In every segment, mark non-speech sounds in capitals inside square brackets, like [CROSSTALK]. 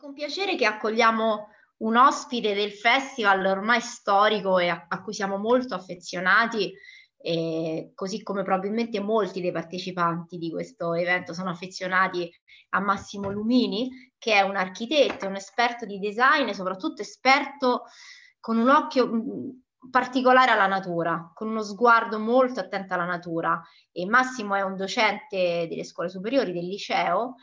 con piacere che accogliamo un ospite del festival ormai storico e a, a cui siamo molto affezionati, così come probabilmente molti dei partecipanti di questo evento sono affezionati a Massimo Lumini, che è un architetto, un esperto di design, soprattutto esperto con un occhio mm, particolare alla natura, con uno sguardo molto attento alla natura. E Massimo è un docente delle scuole superiori, del liceo,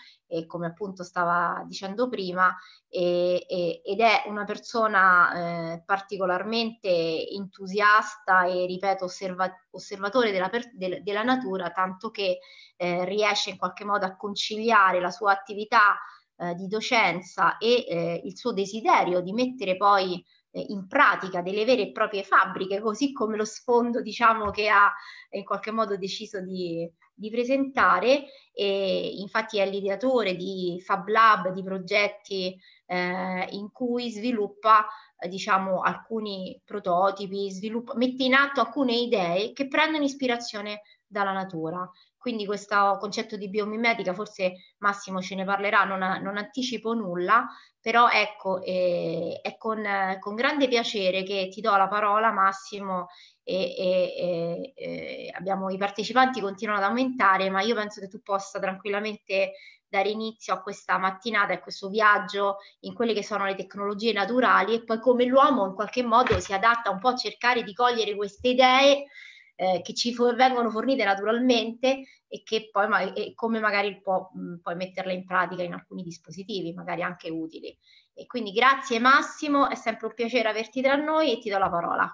come appunto stava dicendo prima, e, e, ed è una persona eh, particolarmente entusiasta e, ripeto, osserva, osservatore della, per, de, della, natura, tanto che eh, riesce in qualche modo a conciliare la sua attività eh, di docenza e eh, il suo desiderio di mettere poi eh, in pratica delle vere e proprie fabbriche, così come lo sfondo diciamo, che ha in qualche modo deciso di, di presentare. E infatti è l'ideatore di Fab Lab, di progetti eh, in cui sviluppa eh, diciamo, alcuni prototipi, sviluppa, mette in atto alcune idee che prendono ispirazione dalla natura quindi questo concetto di biomimetica, forse Massimo ce ne parlerà, non, non anticipo nulla, però ecco, eh, è con, eh, con, grande piacere che ti do la parola Massimo e, e, e abbiamo, i partecipanti continuano ad aumentare, ma io penso che tu possa tranquillamente dare inizio a questa mattinata e questo viaggio in quelle che sono le tecnologie naturali e poi come l'uomo in qualche modo si adatta un po' a cercare di cogliere queste idee eh, che ci for- vengono fornite naturalmente e che poi ma- e come magari può, mh, mm, puoi metterle in pratica in alcuni dispositivi, magari anche utili. E quindi grazie Massimo, è sempre un piacere averti tra noi e ti do la parola.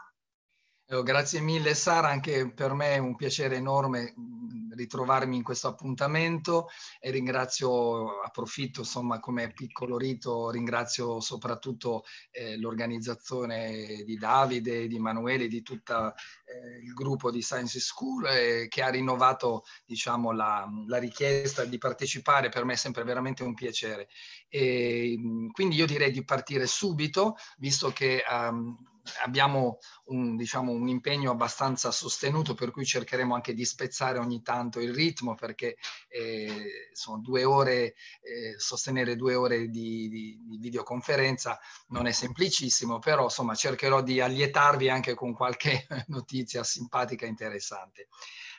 Eh, oh, grazie mille Sara, anche per me è un piacere enorme mm, ritrovarmi in questo appuntamento e ringrazio, approfitto insomma come piccolo rito, ringrazio soprattutto eh, l'organizzazione di Davide, di Emanuele, di tutto eh, il gruppo di Science School eh, che ha rinnovato diciamo, la, la, richiesta di partecipare, per me è sempre veramente un piacere. E, quindi io direi di partire subito, visto che... Um, abbiamo un, diciamo, un, impegno abbastanza sostenuto per cui cercheremo anche di spezzare ogni tanto il ritmo perché eh, sono due ore, eh, sostenere due ore di, di, di, videoconferenza non è semplicissimo, però insomma cercherò di allietarvi anche con qualche [LAUGHS] notizia simpatica e interessante.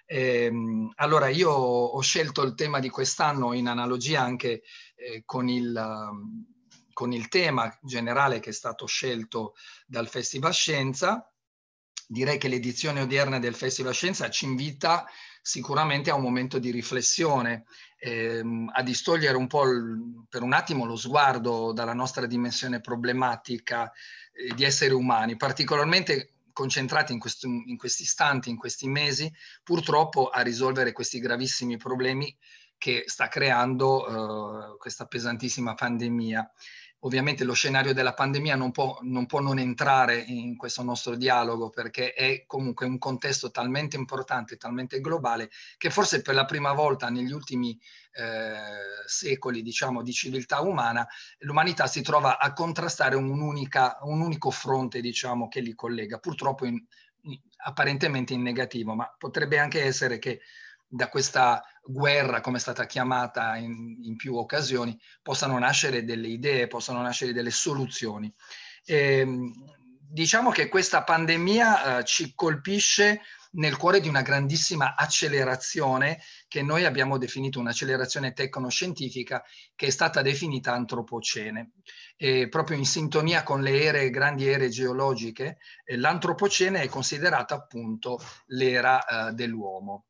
Ehm, allora io ho scelto il tema di quest'anno in analogia anche eh, con il con il tema generale che è stato scelto dal Festival Scienza. Direi che l'edizione odierna del Festival Scienza ci invita sicuramente a un momento di riflessione, ehm, a distogliere un po' il, per un attimo lo sguardo dalla nostra dimensione problematica eh, di esseri umani, particolarmente concentrati in, questo, in questi istanti, in questi mesi, purtroppo a risolvere questi gravissimi problemi che sta creando eh, questa pesantissima pandemia. Ovviamente lo scenario della pandemia non può, non può, non entrare in questo nostro dialogo perché è comunque un contesto talmente importante, talmente globale, che forse per la prima volta negli ultimi eh, secoli diciamo, di civiltà umana l'umanità si trova a contrastare un, un unico fronte diciamo, che li collega, purtroppo in, in, apparentemente in negativo, ma potrebbe anche essere che da questa guerra, come è stata chiamata in, in più occasioni, possano nascere delle idee, possano nascere delle soluzioni. E, ehm, diciamo che questa pandemia eh, ci colpisce nel cuore di una grandissima accelerazione che noi abbiamo definito un'accelerazione tecnoscientifica che è stata definita antropocene. E proprio in sintonia con le ere, grandi ere geologiche, eh, l'antropocene è considerata appunto l'era eh, dell'uomo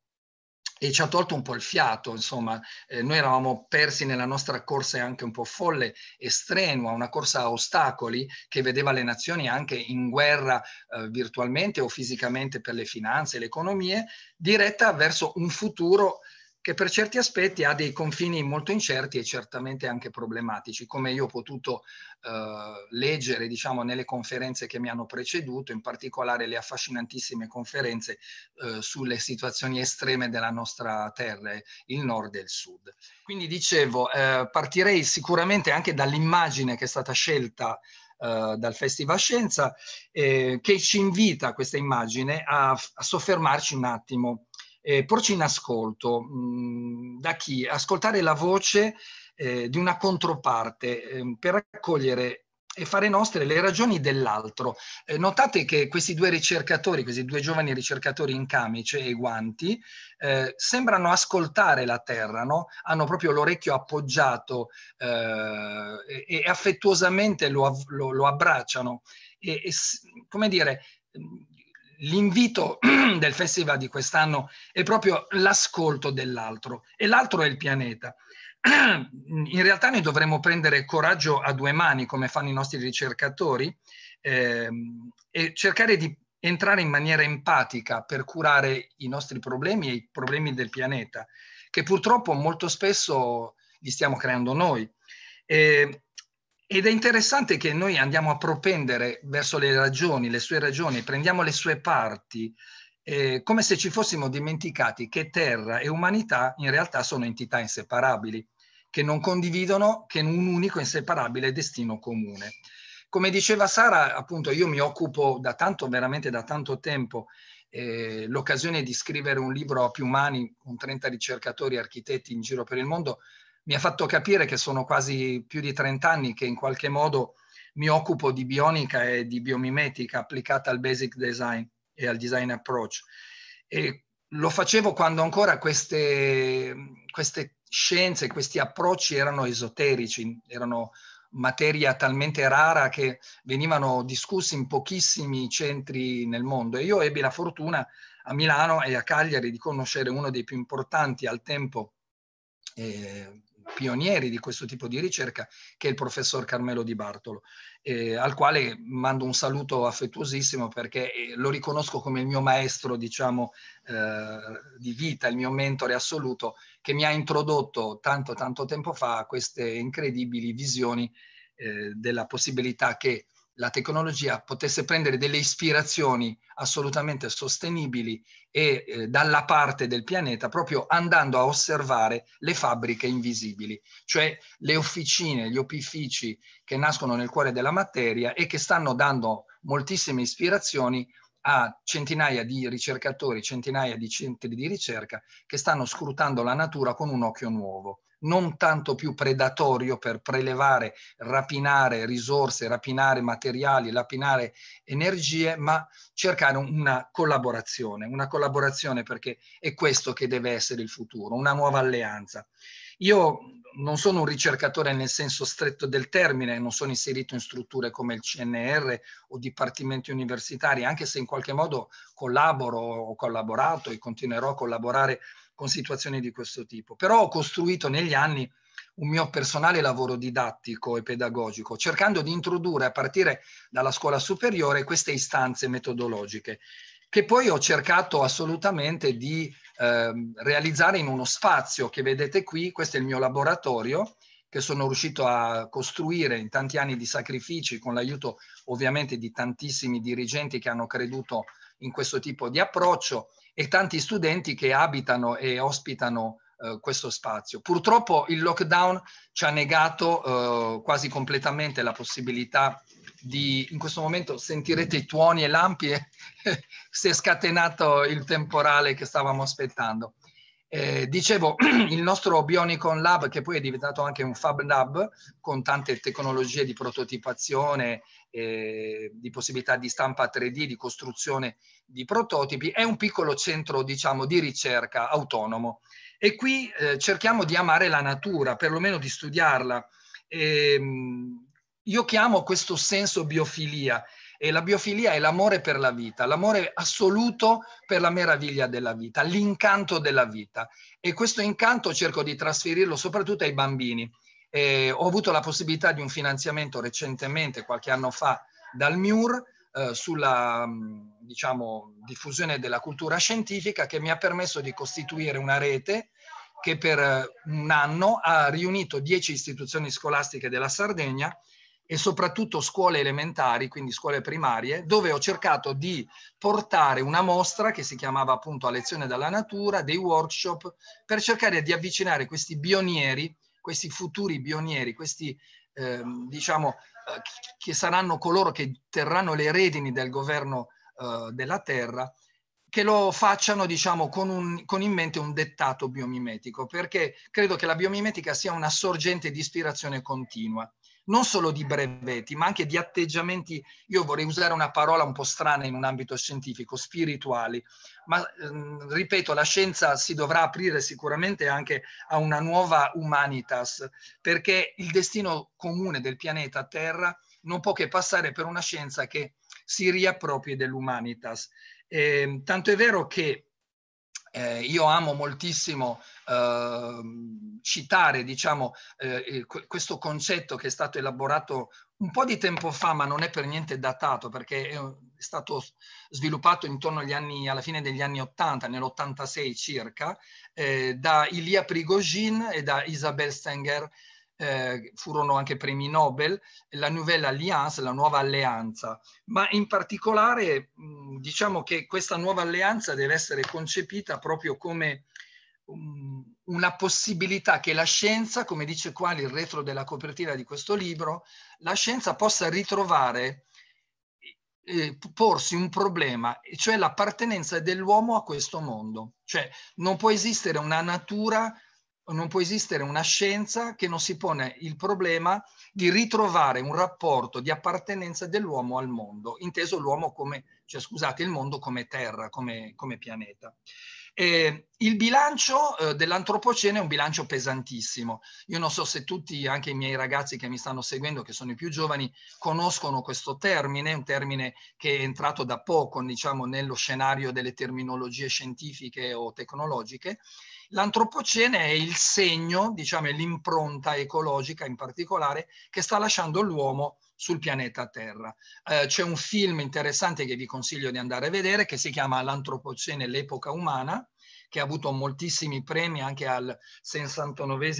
e ci ha tolto un po' il fiato, insomma, eh, noi eravamo persi nella nostra corsa anche un po' folle e strenua, una corsa a ostacoli che vedeva le nazioni anche in guerra eh, virtualmente o fisicamente per le finanze e le economie, diretta verso un futuro che per certi aspetti ha dei confini molto incerti e certamente anche problematici, come io ho potuto eh, leggere diciamo, nelle conferenze che mi hanno preceduto, in particolare le affascinantissime conferenze eh, sulle situazioni estreme della nostra terra, il nord e il sud. Quindi dicevo, eh, partirei sicuramente anche dall'immagine che è stata scelta eh, dal Festival Scienza, eh, che ci invita, questa immagine, a, a soffermarci un attimo eh, porci in ascolto, mh, mm, da chi? Ascoltare la voce eh, di una controparte eh, per raccogliere e fare nostre le ragioni dell'altro. Eh, notate che questi due ricercatori, questi due giovani ricercatori in camice e guanti, eh, sembrano ascoltare la terra, no? hanno proprio l'orecchio appoggiato eh, e, e, affettuosamente lo, lo, lo abbracciano. E, e, come dire, l'invito [CLEARS THROAT] del festival di quest'anno è proprio l'ascolto dell'altro e l'altro è il pianeta. [CLEARS THROAT] In realtà noi dovremmo prendere coraggio a due mani, come fanno i nostri ricercatori, ehm, e cercare di entrare in maniera empatica per curare i nostri problemi e i problemi del pianeta, che purtroppo molto spesso li stiamo creando noi. E ehm, ed è interessante che noi andiamo a propendere verso le ragioni, le sue ragioni, prendiamo le sue parti, eh, come se ci fossimo dimenticati che terra e umanità in realtà sono entità inseparabili, che non condividono che un unico inseparabile destino comune. Come diceva Sara, appunto io mi occupo da tanto, veramente da tanto tempo, eh, l'occasione di scrivere un libro a più mani con 30 ricercatori e architetti in giro per il mondo mi ha fatto capire che sono quasi più di 30 anni che in qualche modo mi occupo di bionica e di biomimetica applicata al basic design e al design approach. E lo facevo quando ancora queste, queste scienze, questi approcci erano esoterici, erano materia talmente rara che venivano discussi in pochissimi centri nel mondo. E io ebbi la fortuna a Milano e a Cagliari di conoscere uno dei più importanti al tempo eh, pionieri di questo tipo di ricerca, che è il professor Carmelo Di Bartolo, eh, al quale mando un saluto affettuosissimo perché eh, lo riconosco come il mio maestro, diciamo, eh, di vita, il mio mentore assoluto, che mi ha introdotto tanto, tanto tempo fa a queste incredibili visioni eh, della possibilità che la tecnologia potesse prendere delle ispirazioni assolutamente sostenibili e eh, dalla parte del pianeta proprio andando a osservare le fabbriche invisibili, cioè le officine, gli opifici che nascono nel cuore della materia e che stanno dando moltissime ispirazioni a centinaia di ricercatori, centinaia di centri di ricerca che stanno scrutando la natura con un occhio nuovo non tanto più predatorio per prelevare, rapinare risorse, rapinare materiali, rapinare energie, ma cercare una collaborazione, una collaborazione perché è questo che deve essere il futuro, una nuova alleanza. Io non sono un ricercatore nel senso stretto del termine, non sono inserito in strutture come il CNR o dipartimenti universitari, anche se in qualche modo collaboro, ho collaborato e continuerò a collaborare con situazioni di questo tipo. Però ho costruito negli anni un mio personale lavoro didattico e pedagogico, cercando di introdurre a partire dalla scuola superiore queste istanze metodologiche, che poi ho cercato assolutamente di eh, realizzare in uno spazio che vedete qui, questo è il mio laboratorio che sono riuscito a costruire in tanti anni di sacrifici con l'aiuto ovviamente di tantissimi dirigenti che hanno creduto in questo tipo di approccio e tanti studenti che abitano e ospitano eh, questo spazio. Purtroppo il lockdown ci ha negato eh, quasi completamente la possibilità di, in questo momento sentirete i tuoni e lampi [LAUGHS] si è scatenato il temporale che stavamo aspettando. Eh, dicevo, [CLEARS THROAT] il nostro Bionicon Lab, che poi è diventato anche un Fab Lab, con tante tecnologie di prototipazione eh, di possibilità di stampa 3D, di costruzione di prototipi, è un piccolo centro diciamo, di ricerca autonomo. E qui eh, cerchiamo di amare la natura, perlomeno di studiarla. E, ehm, io chiamo questo senso biofilia e la biofilia è l'amore per la vita, l'amore assoluto per la meraviglia della vita, l'incanto della vita. E questo incanto cerco di trasferirlo soprattutto ai bambini. E ho avuto la possibilità di un finanziamento recentemente, qualche anno fa, dal MIUR eh, sulla mm, diciamo, diffusione della cultura scientifica che mi ha permesso di costituire una rete che per eh, un anno ha riunito dieci istituzioni scolastiche della Sardegna e soprattutto scuole elementari, quindi scuole primarie, dove ho cercato di portare una mostra che si chiamava appunto A lezione dalla natura, dei workshop, per cercare di avvicinare questi pionieri questi futuri bionieri, questi eh, diciamo eh, che saranno coloro che terranno le redini del governo eh, della terra, che lo facciano diciamo con, un, con in mente un dettato biomimetico, perché credo che la biomimetica sia una sorgente di ispirazione continua non solo di brevetti, ma anche di atteggiamenti, io vorrei usare una parola un po' strana in un ambito scientifico, spirituali, ma ehm, ripeto, la scienza si dovrà aprire sicuramente anche a una nuova humanitas, perché il destino comune del pianeta Terra non può che passare per una scienza che si riappropri dell'humanitas. Eh, tanto è vero che eh, io amo moltissimo Ehm, citare diciamo, eh, eh questo concetto che è stato elaborato un po' di tempo fa, ma non è per niente datato perché è stato sviluppato intorno agli anni, alla fine degli anni 80, nell'86 circa, eh, da Ilia Prigogine e da Isabel Stenger, eh, furono anche premi Nobel, la Nouvelle Alliance, la nuova alleanza, ma in particolare diciamo che questa nuova alleanza deve essere concepita proprio come una possibilità che la scienza, come dice qua il retro della copertina di questo libro, la scienza possa ritrovare, eh, porsi un problema, cioè l'appartenenza dell'uomo a questo mondo. Cioè non può esistere una natura, non può esistere una scienza che non si pone il problema di ritrovare un rapporto di appartenenza dell'uomo al mondo, inteso l'uomo come, cioè scusate, il mondo come terra, come, come pianeta. Eh, il bilancio eh, dell'antropocene è un bilancio pesantissimo. Io non so se tutti, anche i miei ragazzi che mi stanno seguendo, che sono i più giovani, conoscono questo termine, un termine che è entrato da poco, diciamo, nello scenario delle terminologie scientifiche o tecnologiche. L'antropocene è il segno, diciamo, l'impronta ecologica in particolare, che sta lasciando l'uomo sul pianeta Terra. Eh, c'è un film interessante che vi consiglio di andare a vedere che si chiama L'antropocene, e l'epoca umana, che ha avuto moltissimi premi anche al 69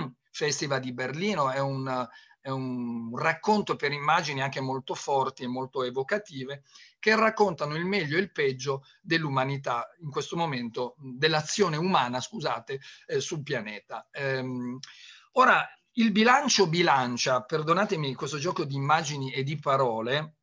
[CLEARS THROAT] Festival di Berlino. È un, è un racconto per immagini anche molto forti e molto evocative che raccontano il meglio e il peggio dell'umanità in questo momento, dell'azione umana, scusate, eh, sul pianeta. Ehm, ora, il bilancio bilancia, perdonatemi questo gioco di immagini e di parole,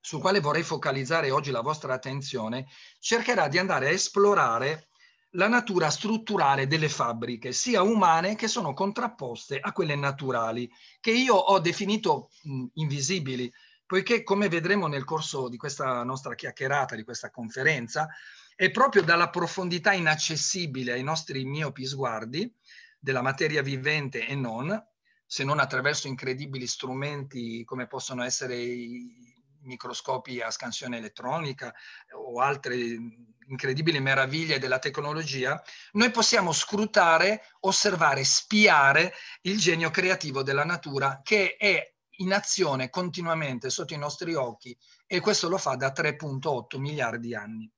sul quale vorrei focalizzare oggi la vostra attenzione, cercherà di andare a esplorare la natura strutturale delle fabbriche, sia umane che sono contrapposte a quelle naturali, che io ho definito mh, invisibili, poiché come vedremo nel corso di questa nostra chiacchierata, di questa conferenza, è proprio dalla profondità inaccessibile ai nostri miopi sguardi, della materia vivente e non, se non attraverso incredibili strumenti come possono essere i microscopi a scansione elettronica o altre incredibili meraviglie della tecnologia, noi possiamo scrutare, osservare, spiare il genio creativo della natura che è in azione continuamente sotto i nostri occhi e questo lo fa da 3.8 miliardi di anni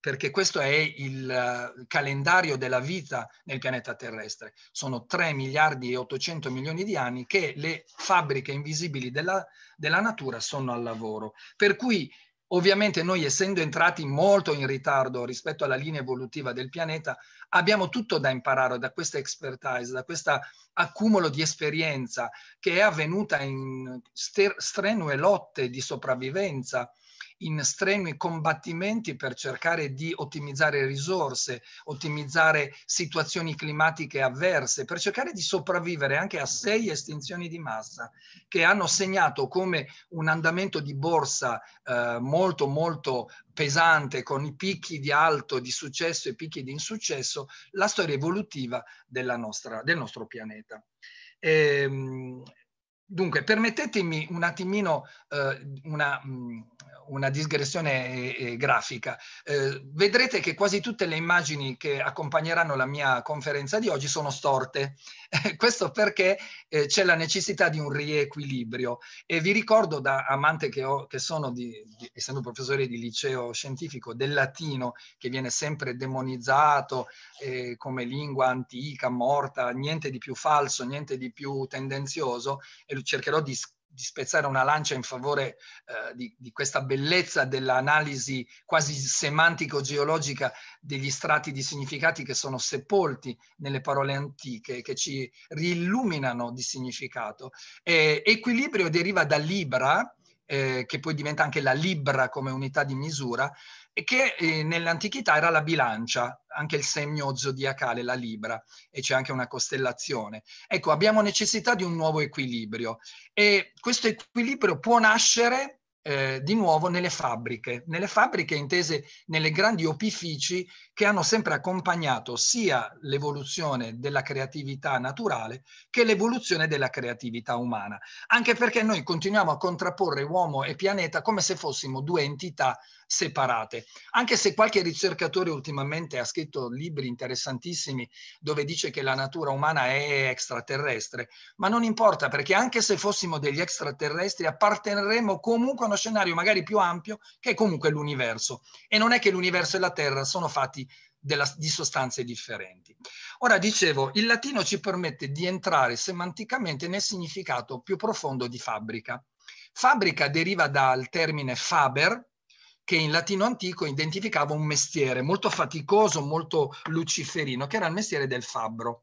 perché questo è il eh, calendario della vita nel pianeta terrestre. Sono 3 miliardi e 800 milioni di anni che le fabbriche invisibili della, della natura sono al lavoro. Per cui Ovviamente noi essendo entrati molto in ritardo rispetto alla linea evolutiva del pianeta, abbiamo tutto da imparare da questa expertise, da questo accumulo di esperienza che è avvenuta in ster- strenue lotte di sopravvivenza in strenui combattimenti per cercare di ottimizzare risorse, ottimizzare situazioni climatiche avverse, per cercare di sopravvivere anche a sei estinzioni di massa che hanno segnato come un andamento di borsa eh, molto molto pesante con i picchi di alto, di successo e picchi di insuccesso, la storia evolutiva della nostra, del nostro pianeta. E, ehm, Dunque, permettetemi un attimino eh, una, mm, una, digressione eh, eh, grafica. Eh, vedrete che quasi tutte le immagini che accompagneranno la mia conferenza di oggi sono storte. [LAUGHS] Questo perché eh, c'è la necessità di un riequilibrio. E vi ricordo da amante che, ho, che sono, di, di, essendo professore di liceo scientifico, del latino, che viene sempre demonizzato come lingua antica, morta, niente di più falso, niente di più tendenzioso, e cercherò di, di spezzare una lancia in favore eh, di, di, questa bellezza dell'analisi quasi semantico-geologica degli strati di significati che sono sepolti nelle parole antiche, che ci riilluminano di significato. Eh, equilibrio deriva da libra, eh, che poi diventa anche la libra come unità di misura, che eh, nell'antichità era la bilancia, anche il segno zodiacale, la Libra, e c'è anche una costellazione. Ecco, abbiamo necessità di un nuovo equilibrio e questo equilibrio può nascere eh, di nuovo nelle fabbriche, nelle fabbriche intese nelle grandi opifici che hanno sempre accompagnato sia l'evoluzione della creatività naturale che l'evoluzione della creatività umana, anche perché noi continuiamo a contrapporre uomo e pianeta come se fossimo due entità separate. Anche se qualche ricercatore ultimamente ha scritto libri interessantissimi dove dice che la natura umana è extraterrestre, ma non importa perché anche se fossimo degli extraterrestri apparteneremmo comunque a uno scenario magari più ampio che è comunque l'universo. E non è che l'universo e la Terra sono fatti della, di sostanze differenti. Ora dicevo, il latino ci permette di entrare semanticamente nel significato più profondo di fabbrica. Fabbrica deriva dal termine faber, che in latino antico identificava un mestiere molto faticoso, molto luciferino, che era il mestiere del fabbro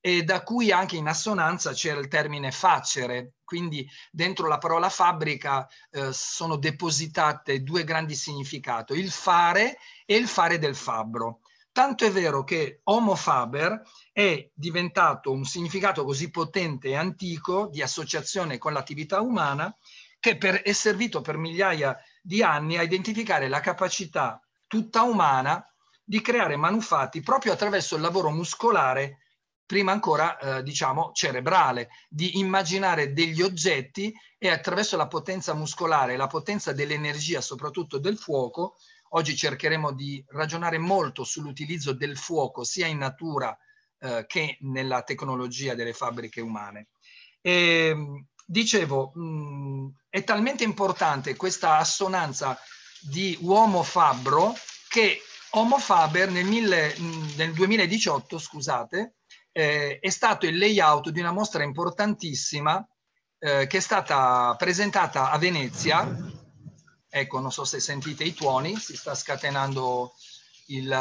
e da cui anche in assonanza c'era il termine facere, quindi dentro la parola fabbrica eh, sono depositate due grandi significati, il fare e il fare del fabbro. Tanto è vero che Homo Faber è diventato un significato così potente e antico di associazione con l'attività umana che per, è servito per migliaia di di anni a identificare la capacità tutta umana di creare manufatti proprio attraverso il lavoro muscolare, prima ancora eh, diciamo cerebrale, di immaginare degli oggetti e attraverso la potenza muscolare, la potenza dell'energia, soprattutto del fuoco, oggi cercheremo di ragionare molto sull'utilizzo del fuoco sia in natura eh, che nella tecnologia delle fabbriche umane. E, ehm, Dicevo, mh, mm, è talmente importante questa assonanza di uomo fabbro che Homo Faber nel, mille, mh, mm, nel 2018 scusate, eh, è stato il layout di una mostra importantissima eh, che è stata presentata a Venezia. Ecco, non so se sentite i tuoni, si sta scatenando il,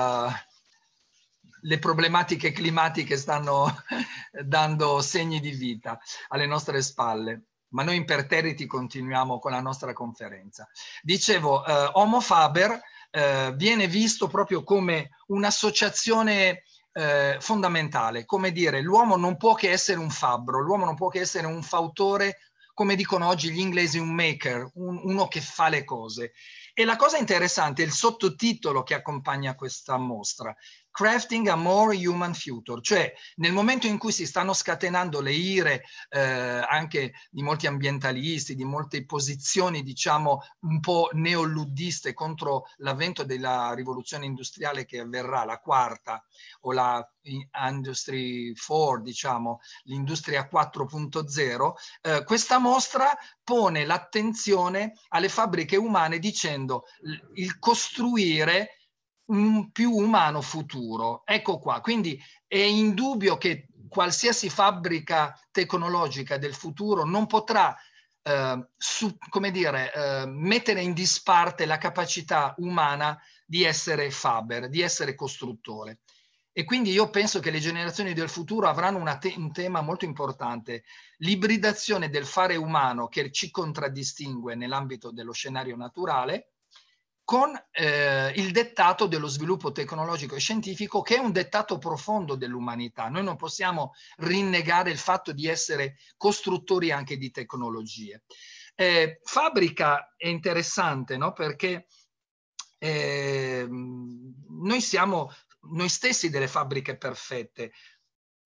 le problematiche climatiche stanno [LAUGHS] dando segni di vita alle nostre spalle. Ma noi imperterriti continuiamo con la nostra conferenza. Dicevo, eh, Homo Faber eh, viene visto proprio come un'associazione eh, fondamentale, come dire, l'uomo non può che essere un fabbro, l'uomo non può che essere un fautore, come dicono oggi gli inglesi, un maker, un, uno che fa le cose. E la cosa interessante è il sottotitolo che accompagna questa mostra, crafting a more human future, cioè nel momento in cui si stanno scatenando le ire eh, anche di molti ambientalisti, di molte posizioni diciamo un po' neoluddiste contro l'avvento della rivoluzione industriale che avverrà, la quarta o la Industry 4, diciamo, l'industria 4.0, eh, questa mostra pone l'attenzione alle fabbriche umane dicendo il costruire un più umano futuro. Ecco qua, quindi è indubbio che qualsiasi fabbrica tecnologica del futuro non potrà eh, su, come dire, eh, mettere in disparte la capacità umana di essere faber, di essere costruttore. E quindi io penso che le generazioni del futuro avranno te- un tema molto importante, l'ibridazione del fare umano che ci contraddistingue nell'ambito dello scenario naturale con eh, il dettato dello sviluppo tecnologico e scientifico che è un dettato profondo dell'umanità. Noi non possiamo rinnegare il fatto di essere costruttori anche di tecnologie. Eh, fabbrica è interessante no? perché eh, noi siamo noi stessi delle fabbriche perfette,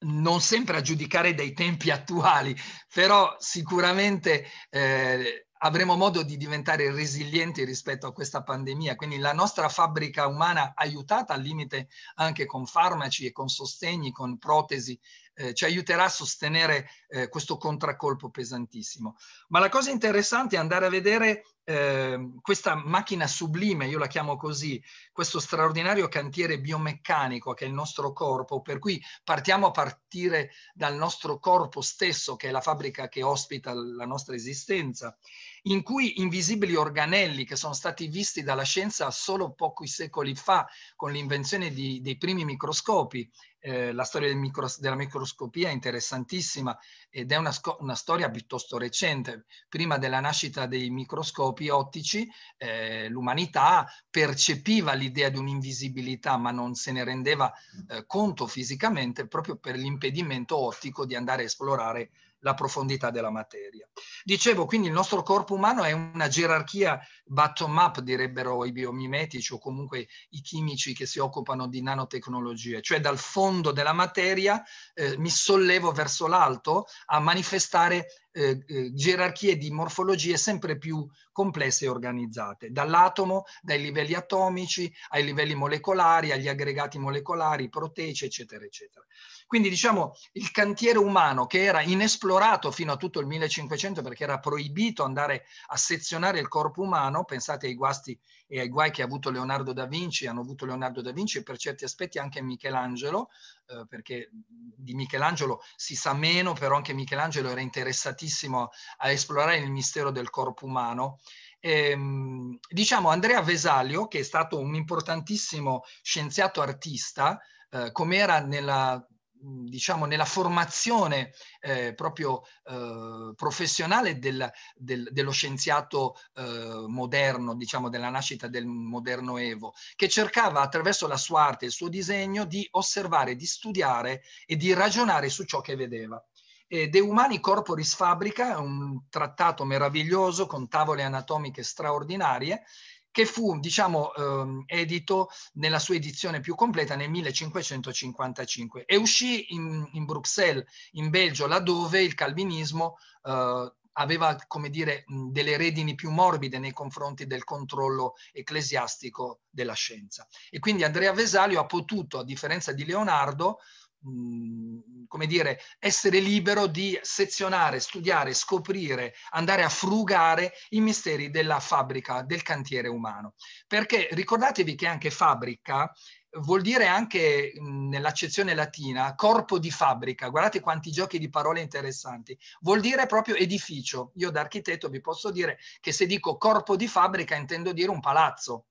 non sempre a giudicare dei tempi attuali, però sicuramente eh, avremo modo di diventare resilienti rispetto a questa pandemia, quindi la nostra fabbrica umana aiutata al limite anche con farmaci e con sostegni, con protesi, eh, ci aiuterà a sostenere eh, questo contraccolpo pesantissimo. Ma la cosa interessante è andare a vedere eh, questa macchina sublime, io la chiamo così, questo straordinario cantiere biomeccanico che è il nostro corpo, per cui partiamo a partire dal nostro corpo stesso, che è la fabbrica che ospita la nostra esistenza, in cui invisibili organelli che sono stati visti dalla scienza solo pochi secoli fa con l'invenzione di, dei primi microscopi. Eh, la storia del micro, della microscopia è interessantissima ed è una, una, storia piuttosto recente. Prima della nascita dei microscopi ottici, eh, l'umanità percepiva l'idea di un'invisibilità ma non se ne rendeva eh, conto fisicamente proprio per l'impedimento ottico di andare a esplorare la profondità della materia. Dicevo, quindi il nostro corpo umano è una gerarchia bottom up direbbero i biomimetici o comunque i chimici che si occupano di nanotecnologie, cioè dal fondo della materia eh, mi sollevo verso l'alto a manifestare eh, eh, gerarchie di morfologie sempre più complesse e organizzate, dall'atomo, dai livelli atomici, ai livelli molecolari, agli aggregati molecolari, proteici, eccetera, eccetera. Quindi diciamo il cantiere umano che era inesplorato fino a tutto il 1500 perché era proibito andare a sezionare il corpo umano, umano, pensate ai guasti e ai guai che ha avuto Leonardo da Vinci, hanno avuto Leonardo da Vinci e per certi aspetti anche Michelangelo, eh, perché di Michelangelo si sa meno, però anche Michelangelo era interessatissimo a esplorare il mistero del corpo umano. E, ehm, diciamo Andrea Vesalio, che è stato un importantissimo scienziato artista, eh, come era nella diciamo, nella formazione eh, proprio eh, professionale del, del, dello scienziato eh, moderno, diciamo, della nascita del moderno Evo, che cercava attraverso la sua arte e il suo disegno di osservare, di studiare e di ragionare su ciò che vedeva. De Umani Corporis Fabrica è un trattato meraviglioso con tavole anatomiche straordinarie che fu, diciamo, ehm, edito nella sua edizione più completa nel 1555 e uscì in, in Bruxelles, in Belgio, laddove il calvinismo eh, aveva, come dire, delle redini più morbide nei confronti del controllo ecclesiastico della scienza. E quindi Andrea Vesalio ha potuto, a differenza di Leonardo, come dire, essere libero di sezionare, studiare, scoprire, andare a frugare i misteri della fabbrica, del cantiere umano. Perché ricordatevi che anche fabbrica vuol dire anche nell'accezione latina corpo di fabbrica, guardate quanti giochi di parole interessanti, vuol dire proprio edificio. Io da architetto vi posso dire che se dico corpo di fabbrica intendo dire un palazzo.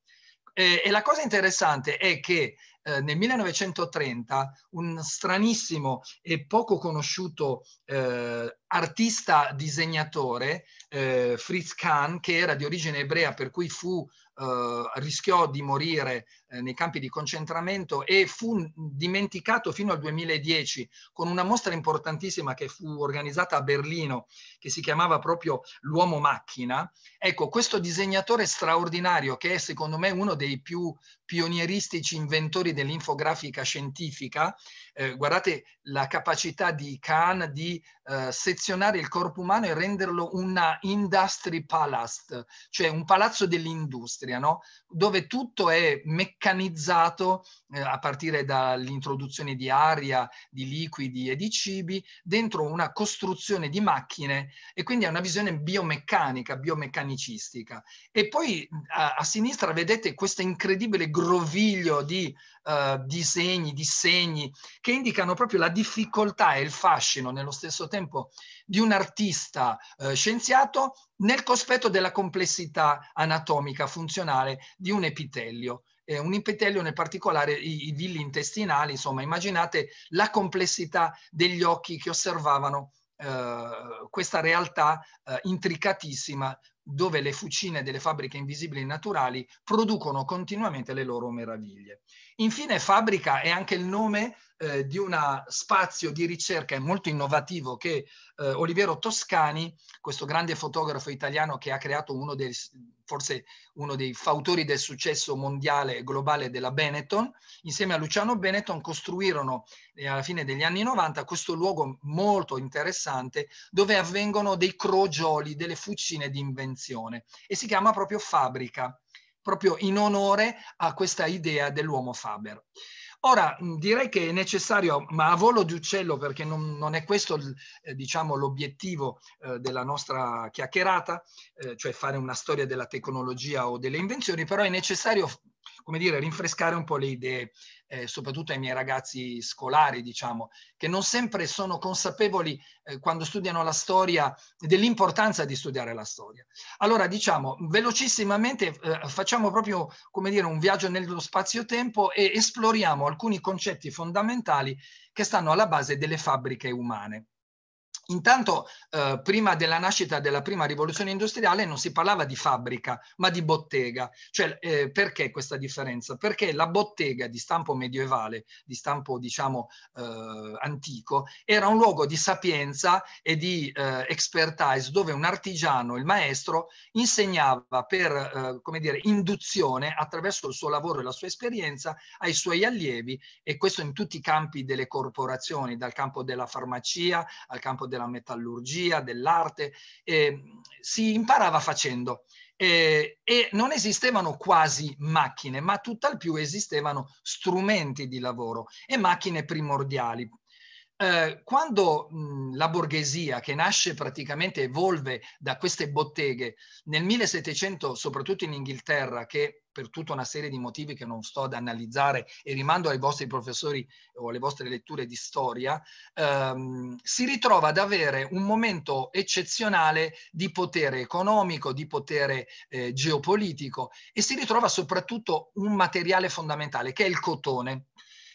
Eh, e la cosa interessante è che eh, nel 1930 un stranissimo e poco conosciuto eh, artista disegnatore, eh, Fritz Kahn, che era di origine ebrea, per cui fu, eh, rischiò di morire eh, nei campi di concentramento e fu dimenticato fino al 2010 con una mostra importantissima che fu organizzata a Berlino, che si chiamava proprio L'uomo macchina. Ecco, questo disegnatore straordinario, che è secondo me uno dei più pionieristici inventori autori dell'infografica scientifica, eh, guardate la capacità di Kahn di eh, sezionare il corpo umano e renderlo una industry palace, cioè un palazzo dell'industria, no? dove tutto è meccanizzato eh, a partire dall'introduzione di aria, di liquidi e di cibi, dentro una costruzione di macchine e quindi è una visione biomeccanica, biomeccanicistica. E poi a, a sinistra vedete questo incredibile groviglio di eh, disegni, dissegni, che indicano proprio la difficoltà e il fascino nello stesso tempo di un artista eh, scienziato nel cospetto della complessità anatomica funzionale di un epitelio. Eh, un epitelio nel particolare i, i villi intestinali, insomma immaginate la complessità degli occhi che osservavano Uh, questa realtà uh, intricatissima dove le fucine delle fabbriche invisibili naturali producono continuamente le loro meraviglie. Infine, fabbrica è anche il nome eh, di uno spazio di ricerca molto innovativo che eh, Oliviero Toscani, questo grande fotografo italiano che ha creato uno dei, forse uno dei fautori del successo mondiale e globale della Benetton, insieme a Luciano Benetton costruirono eh, alla fine degli anni 90 questo luogo molto interessante dove avvengono dei crogioli, delle fucine di invenzione e si chiama proprio fabbrica proprio in onore a questa idea dell'uomo Faber. Ora, direi che è necessario, ma a volo di uccello, perché non, non è questo eh, diciamo, l'obiettivo eh, della nostra chiacchierata, eh, cioè fare una storia della tecnologia o delle invenzioni, però è necessario come dire, rinfrescare un po' le idee, eh, soprattutto ai miei ragazzi scolari, diciamo, che non sempre sono consapevoli eh, quando studiano la storia dell'importanza di studiare la storia. Allora, diciamo, velocissimamente eh, facciamo proprio, come dire, un viaggio nello spazio-tempo e esploriamo alcuni concetti fondamentali che stanno alla base delle fabbriche umane. Intanto eh, prima della nascita della prima rivoluzione industriale non si parlava di fabbrica, ma di bottega. Cioè, eh, perché questa differenza? Perché la bottega di stampo medievale, di stampo diciamo eh, antico, era un luogo di sapienza e di eh, expertise dove un artigiano, il maestro, insegnava per, eh, come dire, induzione attraverso il suo lavoro e la sua esperienza ai suoi allievi e questo in tutti i campi delle corporazioni, dal campo della farmacia al campo della della metallurgia, dell'arte, eh, si imparava facendo. Eh, e non esistevano quasi macchine, ma tutt'al più esistevano strumenti di lavoro e macchine primordiali. Eh, quando la borghesia, che nasce praticamente, evolve da queste botteghe, nel 1700, soprattutto in Inghilterra, che per tutta una serie di motivi che non sto ad analizzare e rimando ai vostri professori o alle vostre letture di storia, ehm, si ritrova ad avere un momento eccezionale di potere economico, di potere eh, geopolitico e si ritrova soprattutto un materiale fondamentale che è il cotone.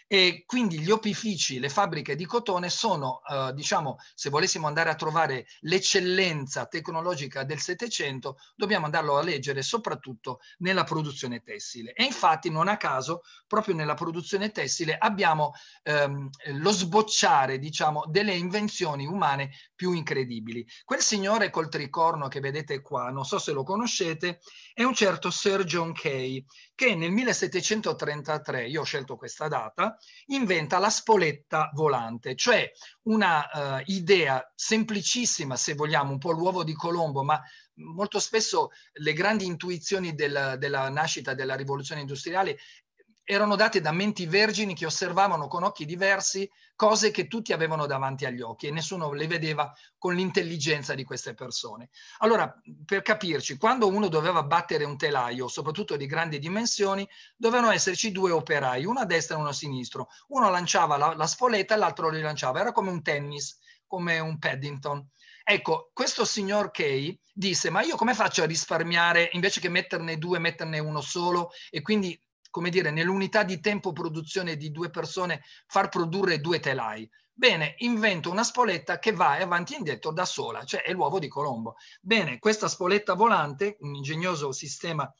E quindi gli opifici, le fabbriche di cotone sono, eh, diciamo, se volessimo andare a trovare l'eccellenza tecnologica del Settecento, dobbiamo andarlo a leggere soprattutto nella produzione tessile. E infatti non a caso, proprio nella produzione tessile abbiamo ehm, lo sbocciare, diciamo, delle invenzioni umane più incredibili. Quel signore col tricorno che vedete qua, non so se lo conoscete, è un certo Sir John Kay, che nel 1733, io ho scelto questa data, inventa la spoletta volante, cioè una uh, idea semplicissima, se vogliamo, un po' l'uovo di Colombo, ma molto spesso le grandi intuizioni del, della nascita della rivoluzione industriale erano date da menti vergini che osservavano con occhi diversi cose che tutti avevano davanti agli occhi e nessuno le vedeva con l'intelligenza di queste persone. Allora, per capirci, quando uno doveva battere un telaio, soprattutto di grandi dimensioni, dovevano esserci due operai, uno a destra e uno a sinistra. Uno lanciava la, la spoletta e l'altro rilanciava, era come un tennis, come un Paddington. Ecco, questo signor Kay disse, ma io come faccio a risparmiare, invece che metterne due, metterne uno solo e quindi come dire, nell'unità di tempo produzione di due persone far produrre due telai. Bene, invento una spoletta che va avanti e indietro da sola, cioè è l'uovo di Colombo. Bene, questa spoletta volante, un ingegnoso sistema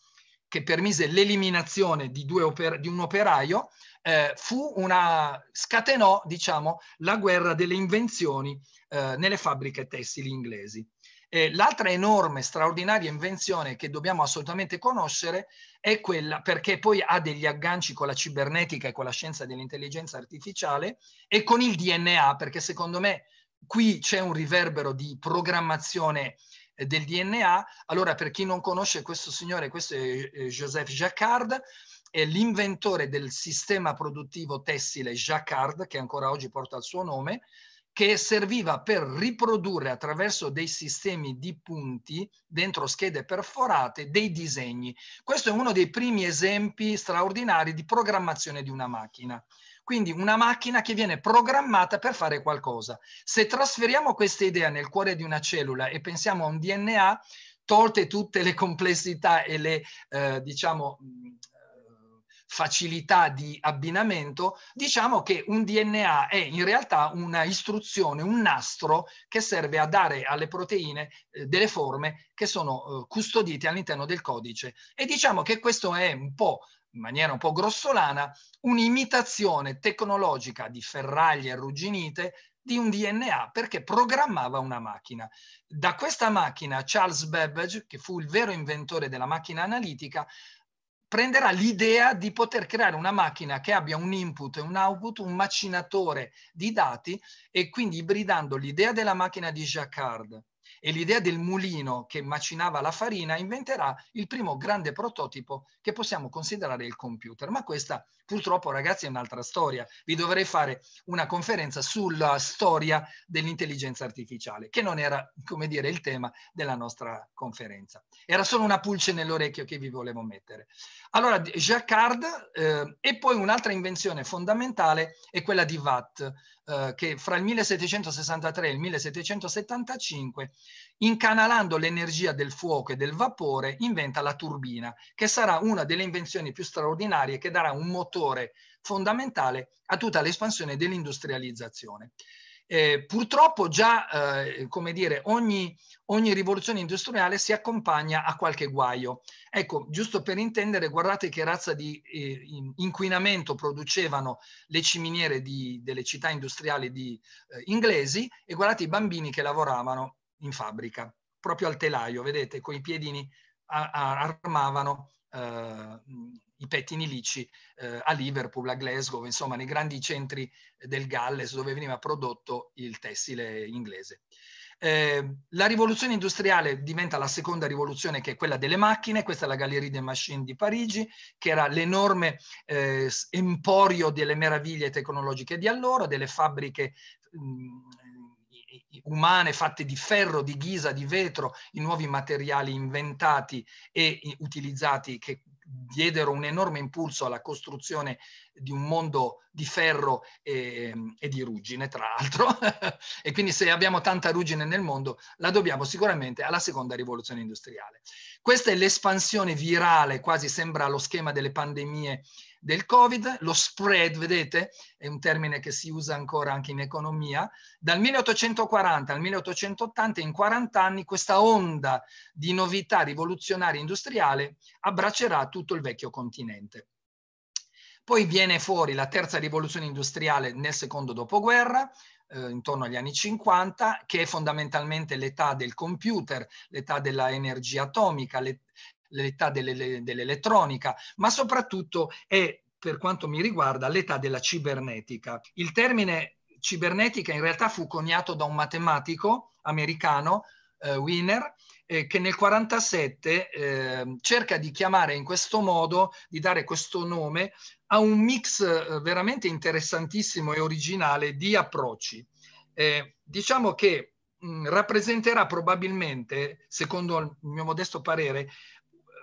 che permise l'eliminazione di, di, un operaio, eh, fu una, scatenò diciamo, la guerra delle invenzioni eh, nelle fabbriche tessili inglesi. Eh, l'altra enorme, straordinaria invenzione che dobbiamo assolutamente conoscere è quella, perché poi ha degli agganci con la cibernetica e con la scienza dell'intelligenza artificiale e con il DNA, perché secondo me qui c'è un riverbero di programmazione eh, del DNA. Allora, per chi non conosce questo signore, questo è eh, Joseph Jacquard, è l'inventore del sistema produttivo tessile Jacquard, che ancora oggi porta il suo nome, che serviva per riprodurre attraverso dei sistemi di punti dentro schede perforate dei disegni. Questo è uno dei primi esempi straordinari di programmazione di una macchina. Quindi una macchina che viene programmata per fare qualcosa. Se trasferiamo questa idea nel cuore di una cellula e pensiamo a un DNA, tolte tutte le [LAUGHS] complessità e le, eh, diciamo, facilità di abbinamento, diciamo che un DNA è in realtà una istruzione, un nastro che serve a dare alle proteine eh, delle forme che sono eh, custodite all'interno del codice. E diciamo che questo è un po' in maniera un po' grossolana, un'imitazione tecnologica di ferraglie arrugginite di un DNA perché programmava una macchina. Da questa macchina Charles Babbage, che fu il vero inventore della macchina analitica, prenderà l'idea di poter creare una macchina che abbia un input e un output, un macinatore di dati e quindi ibridando l'idea della macchina di Jacquard e l'idea del mulino che macinava la farina inventerà il primo grande prototipo che possiamo considerare il computer. Ma questa purtroppo ragazzi è un'altra storia. Vi dovrei fare una conferenza sulla storia dell'intelligenza artificiale, che non era, come dire, il tema della nostra conferenza. Era solo una pulce nell'orecchio che vi volevo mettere. Allora, Jacquard eh, e poi un'altra invenzione fondamentale è quella di Watt eh, che fra il 1763 e il 1775, incanalando l'energia del fuoco e del vapore, inventa la turbina, che sarà una delle invenzioni più straordinarie che darà un motore fondamentale a tutta l'espansione dell'industrializzazione. Eh, purtroppo già, eh, come dire, ogni, ogni rivoluzione industriale si accompagna a qualche guaio. Ecco, giusto per intendere, guardate che razza di eh, inquinamento producevano le ciminiere di, delle città industriali di, eh, inglesi e guardate i bambini che lavoravano in fabbrica, proprio al telaio, vedete, con i piedini a, a, armavano eh, i pettini lici eh, a Liverpool, a Glasgow, insomma nei grandi centri del Galles dove veniva prodotto il tessile inglese. Eh, la rivoluzione industriale diventa la seconda rivoluzione che è quella delle macchine, questa è la Galleria des Machines di Parigi, che era l'enorme eh, emporio delle meraviglie tecnologiche di allora, delle fabbriche mh, umane fatte di ferro, di ghisa, di vetro, i nuovi materiali inventati e utilizzati che diedero un enorme impulso alla costruzione di un mondo di ferro e, ehm, e di ruggine, tra l'altro. [LAUGHS] e quindi se abbiamo tanta ruggine nel mondo, la dobbiamo sicuramente alla seconda rivoluzione industriale. Questa è l'espansione virale, quasi sembra lo schema delle pandemie del Covid, lo spread, vedete, è un termine che si usa ancora anche in economia, dal 1840 al 1880, in 40 anni, questa onda di novità rivoluzionaria industriale abbraccerà tutto il vecchio continente. Poi viene fuori la terza rivoluzione industriale nel secondo dopoguerra, eh, intorno agli anni 50, che è fondamentalmente l'età del computer, l'età dell'energia atomica, l'età delle, dell'elettronica, ma soprattutto è, per quanto mi riguarda, l'età della cibernetica. Il termine cibernetica in realtà fu coniato da un matematico americano, eh, Wiener, eh, che nel 1947 eh, cerca di chiamare in questo modo, di dare questo nome a un mix eh, veramente interessantissimo e originale di approcci. Eh, diciamo che mh, mm, rappresenterà probabilmente, secondo il mio modesto parere,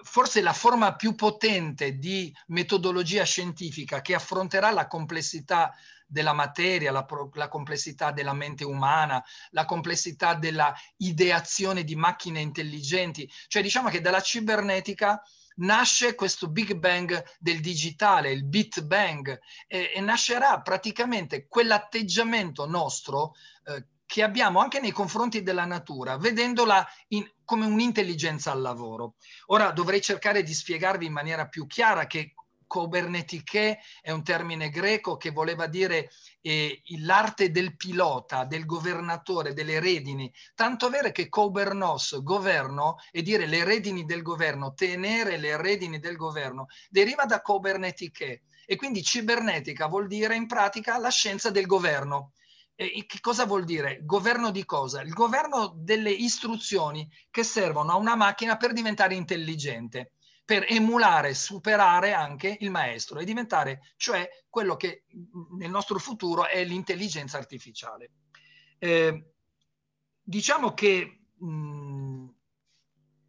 forse la forma più potente di metodologia scientifica che affronterà la complessità della materia, la, pro, la, complessità della mente umana, la complessità della ideazione di macchine intelligenti. Cioè diciamo che dalla cibernetica nasce questo Big Bang del digitale, il Bit Bang, e, e nascerà praticamente quell'atteggiamento nostro eh, che abbiamo anche nei confronti della natura, vedendola in, come un'intelligenza al lavoro. Ora dovrei cercare di spiegarvi in maniera più chiara che cobernetiche è un termine greco che voleva dire eh, l'arte del pilota, del governatore, delle redini. Tanto vero che Kubernos, governo, e dire le redini del governo, tenere le redini del governo, deriva da cobernetiche. E quindi cibernetica vuol dire in pratica la scienza del governo eh, che cosa vuol dire? Governo di cosa? Il governo delle istruzioni che servono a una macchina per diventare intelligente, per emulare, superare anche il maestro e diventare cioè quello che nel nostro futuro è l'intelligenza artificiale. Eh, diciamo che mh,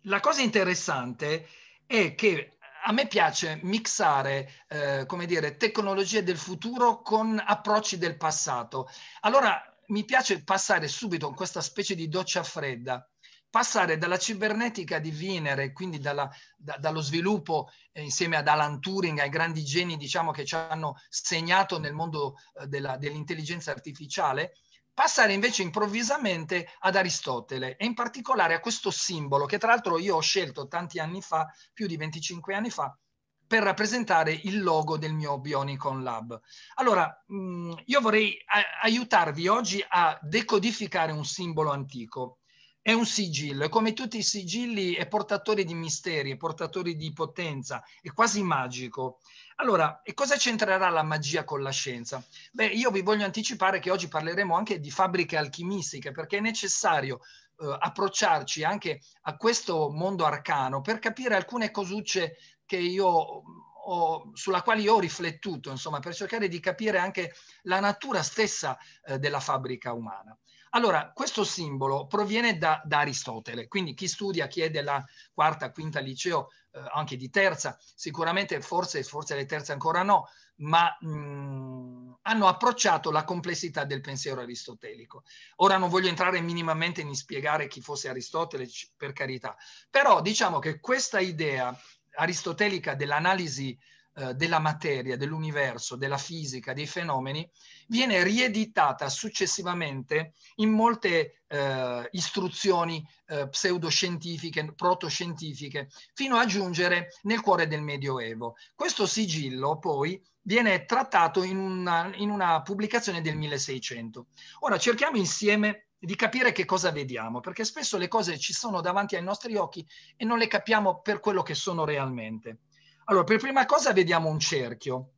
la cosa interessante è che a me piace mixare, eh, come dire, tecnologie del futuro con approcci del passato. Allora mi piace passare subito con questa specie di doccia fredda, passare dalla cibernetica di Venere, quindi dalla, da, dallo sviluppo eh, insieme ad Alan Turing, ai grandi geni diciamo, che ci hanno segnato nel mondo eh, della, dell'intelligenza artificiale, passare invece improvvisamente ad Aristotele e in particolare a questo simbolo che tra l'altro io ho scelto tanti anni fa, più di 25 anni fa, per rappresentare il logo del mio Bionicon Lab. Allora, mm, io vorrei aiutarvi oggi a decodificare un simbolo antico è un sigillo, come tutti i sigilli è portatore di misteri, è portatore di potenza, è quasi magico. Allora, e cosa c'entrerà la magia con la scienza? Beh, io vi voglio anticipare che oggi parleremo anche di fabbriche alchimistiche, perché è necessario eh, approcciarci anche a questo mondo arcano per capire alcune cosucce che io mm, ho, sulla quale io ho riflettuto, insomma, per cercare di capire anche la natura stessa eh, della fabbrica umana. Allora, questo simbolo proviene da, da, Aristotele, quindi chi studia, chi è della quarta, quinta liceo, eh, anche di terza, sicuramente forse, forse le terze ancora no, ma mh, mm, hanno approcciato la complessità del pensiero aristotelico. Ora non voglio entrare minimamente in spiegare chi fosse Aristotele, per carità, però diciamo che questa idea aristotelica dell'analisi eh, della materia, dell'universo, della fisica, dei fenomeni, viene rieditata successivamente in molte eh, istruzioni eh, pseudoscientifiche, protoscientifiche, fino a giungere nel cuore del Medioevo. Questo sigillo poi viene trattato in una, in una pubblicazione del 1600. Ora cerchiamo insieme di capire che cosa vediamo, perché spesso le cose ci sono davanti ai nostri occhi e non le capiamo per quello che sono realmente. Allora, per prima cosa vediamo un cerchio,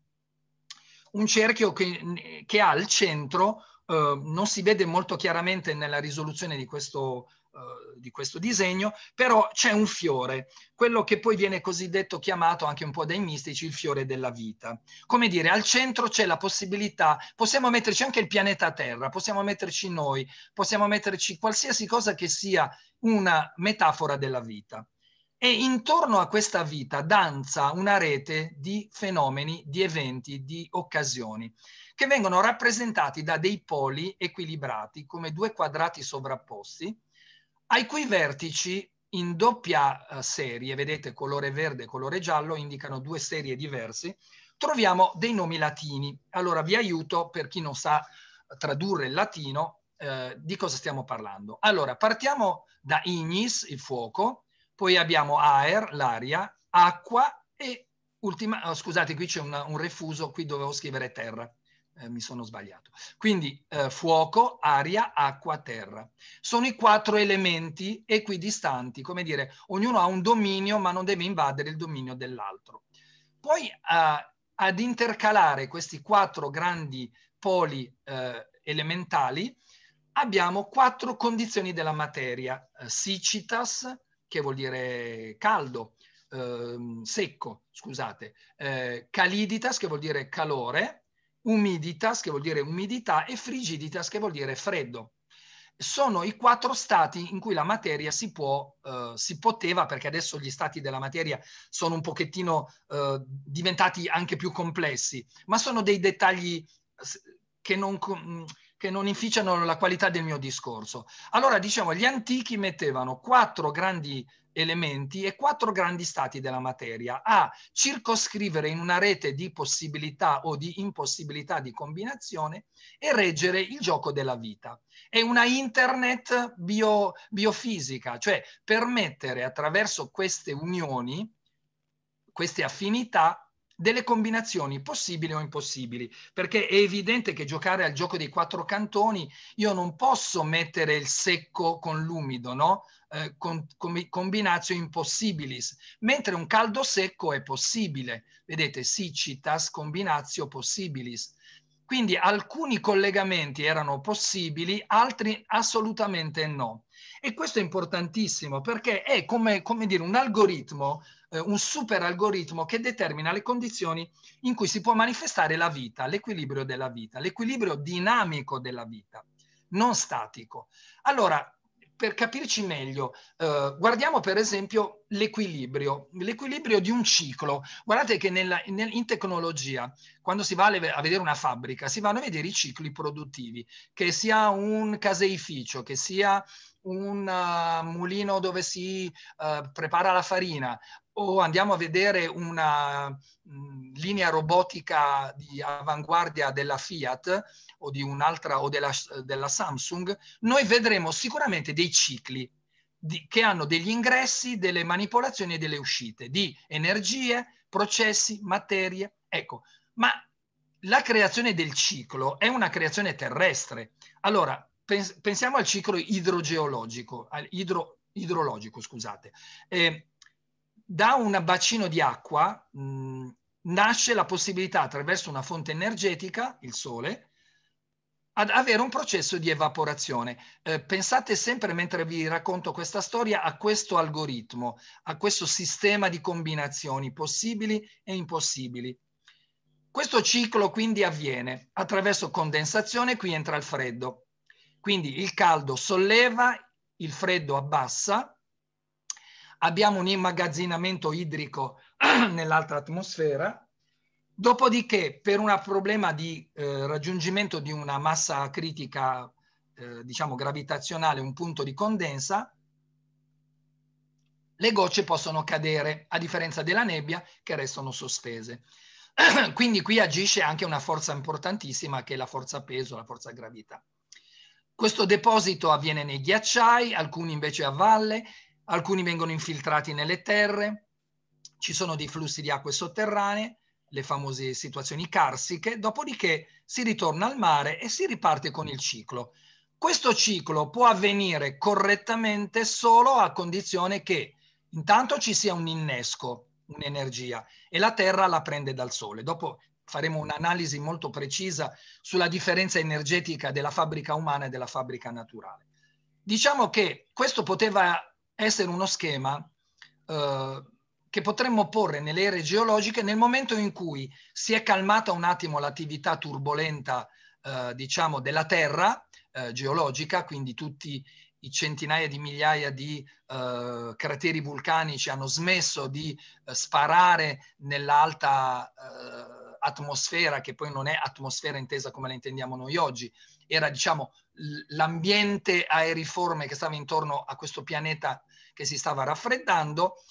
un cerchio che, che ha al centro, eh, non si vede molto chiaramente nella risoluzione di questo, eh, di questo disegno, però c'è un fiore, quello che poi viene cosiddetto chiamato anche un po' dai mistici il fiore della vita. Come dire, al centro c'è la possibilità, possiamo metterci anche il pianeta Terra, possiamo metterci noi, possiamo metterci qualsiasi cosa che sia una metafora della vita. E intorno a questa vita danza una rete di fenomeni, di eventi, di occasioni, che vengono rappresentati da dei poli equilibrati come due quadrati sovrapposti, ai cui vertici in doppia eh, serie, vedete colore verde e colore giallo, indicano due serie diverse, troviamo dei nomi latini. Allora vi aiuto per chi non sa eh, tradurre il latino eh, di cosa stiamo parlando. Allora partiamo da ignis, il fuoco, poi abbiamo air, l'aria, acqua e ultima, oh, scusate qui c'è un, un, refuso, qui dovevo scrivere terra, eh, mi sono sbagliato. Quindi eh, fuoco, aria, acqua, terra. Sono i quattro elementi equidistanti, come dire, ognuno ha un dominio ma non deve invadere il dominio dell'altro. Poi eh, ad intercalare questi quattro grandi poli eh, elementali abbiamo quattro condizioni della materia, eh, sicitas, che vuol dire caldo, eh, secco, scusate, eh, caliditas, che vuol dire calore, umiditas, che vuol dire umidità, e frigiditas, che vuol dire freddo. Sono i quattro stati in cui la materia si può, eh, si poteva, perché adesso gli stati della materia sono un pochettino eh, diventati anche più complessi, ma sono dei dettagli che non mm, che non inficiano la qualità del mio discorso. Allora, diciamo, gli antichi mettevano quattro grandi elementi e quattro grandi stati della materia a circoscrivere in una rete di possibilità o di impossibilità di combinazione e reggere il gioco della vita. È una internet bio, biofisica, cioè permettere attraverso queste unioni, queste affinità, delle combinazioni possibili o impossibili, perché è evidente che giocare al gioco dei quattro cantoni io non posso mettere il secco con l'umido, no? Eh, con, con, combinazio impossibilis, mentre un caldo secco è possibile. Vedete, sicitas combinazio possibilis. Quindi alcuni collegamenti erano possibili, altri assolutamente no. E questo è importantissimo perché è come, come dire un algoritmo eh, un super algoritmo che determina le condizioni in cui si può manifestare la vita, l'equilibrio della vita, l'equilibrio dinamico della vita, non statico. Allora, per capirci meglio, eh, guardiamo per esempio l'equilibrio, l'equilibrio di un ciclo. Guardate che nella, nel, in tecnologia, quando si va a vedere una fabbrica, si vanno a vedere i cicli produttivi, che sia un caseificio, che sia un uh, mulino dove si uh, prepara la farina, o andiamo a vedere una mh, mm, linea robotica di avanguardia della Fiat o di un'altra o della, della, Samsung, noi vedremo sicuramente dei cicli di, che hanno degli ingressi, delle manipolazioni e delle uscite di energie, processi, materie. Ecco, ma la creazione del ciclo è una creazione terrestre. Allora, pens pensiamo al ciclo idrogeologico, al idro idrologico, scusate. Eh, da un bacino di acqua mh, nasce la possibilità attraverso una fonte energetica, il sole, ad avere un processo di evaporazione. Eh, pensate sempre mentre vi racconto questa storia a questo algoritmo, a questo sistema di combinazioni possibili e impossibili. Questo ciclo quindi avviene attraverso condensazione, qui entra il freddo. Quindi il caldo solleva, il freddo abbassa, abbiamo un immagazzinamento idrico [CLEARS THROAT] nell'altra atmosfera, dopodiché per un problema di eh, raggiungimento di una massa critica, eh, diciamo gravitazionale, un punto di condensa, le gocce possono cadere, a differenza della nebbia che restano sospese. [CLEARS THROAT] Quindi qui agisce anche una forza importantissima che è la forza peso, la forza gravità. Questo deposito avviene nei ghiacciai, alcuni invece a valle alcuni vengono infiltrati nelle terre, ci sono dei flussi di acque sotterranee, le famose situazioni carsiche, dopodiché si ritorna al mare e si riparte con il ciclo. Questo ciclo può avvenire correttamente solo a condizione che intanto ci sia un innesco, un'energia, e la Terra la prende dal Sole. Dopo faremo un'analisi molto precisa sulla differenza energetica della fabbrica umana e della fabbrica naturale. Diciamo che questo poteva essere uno schema eh, che potremmo porre nelle ere geologiche nel momento in cui si è calmata un attimo l'attività turbolenta eh, diciamo della Terra eh, geologica, quindi tutti i centinaia di migliaia di eh, crateri vulcanici hanno smesso di eh, sparare nell'alta eh, atmosfera, che poi non è atmosfera intesa come la intendiamo noi oggi, era diciamo l'ambiente aeriforme che stava intorno a questo pianeta che si stava raffreddando,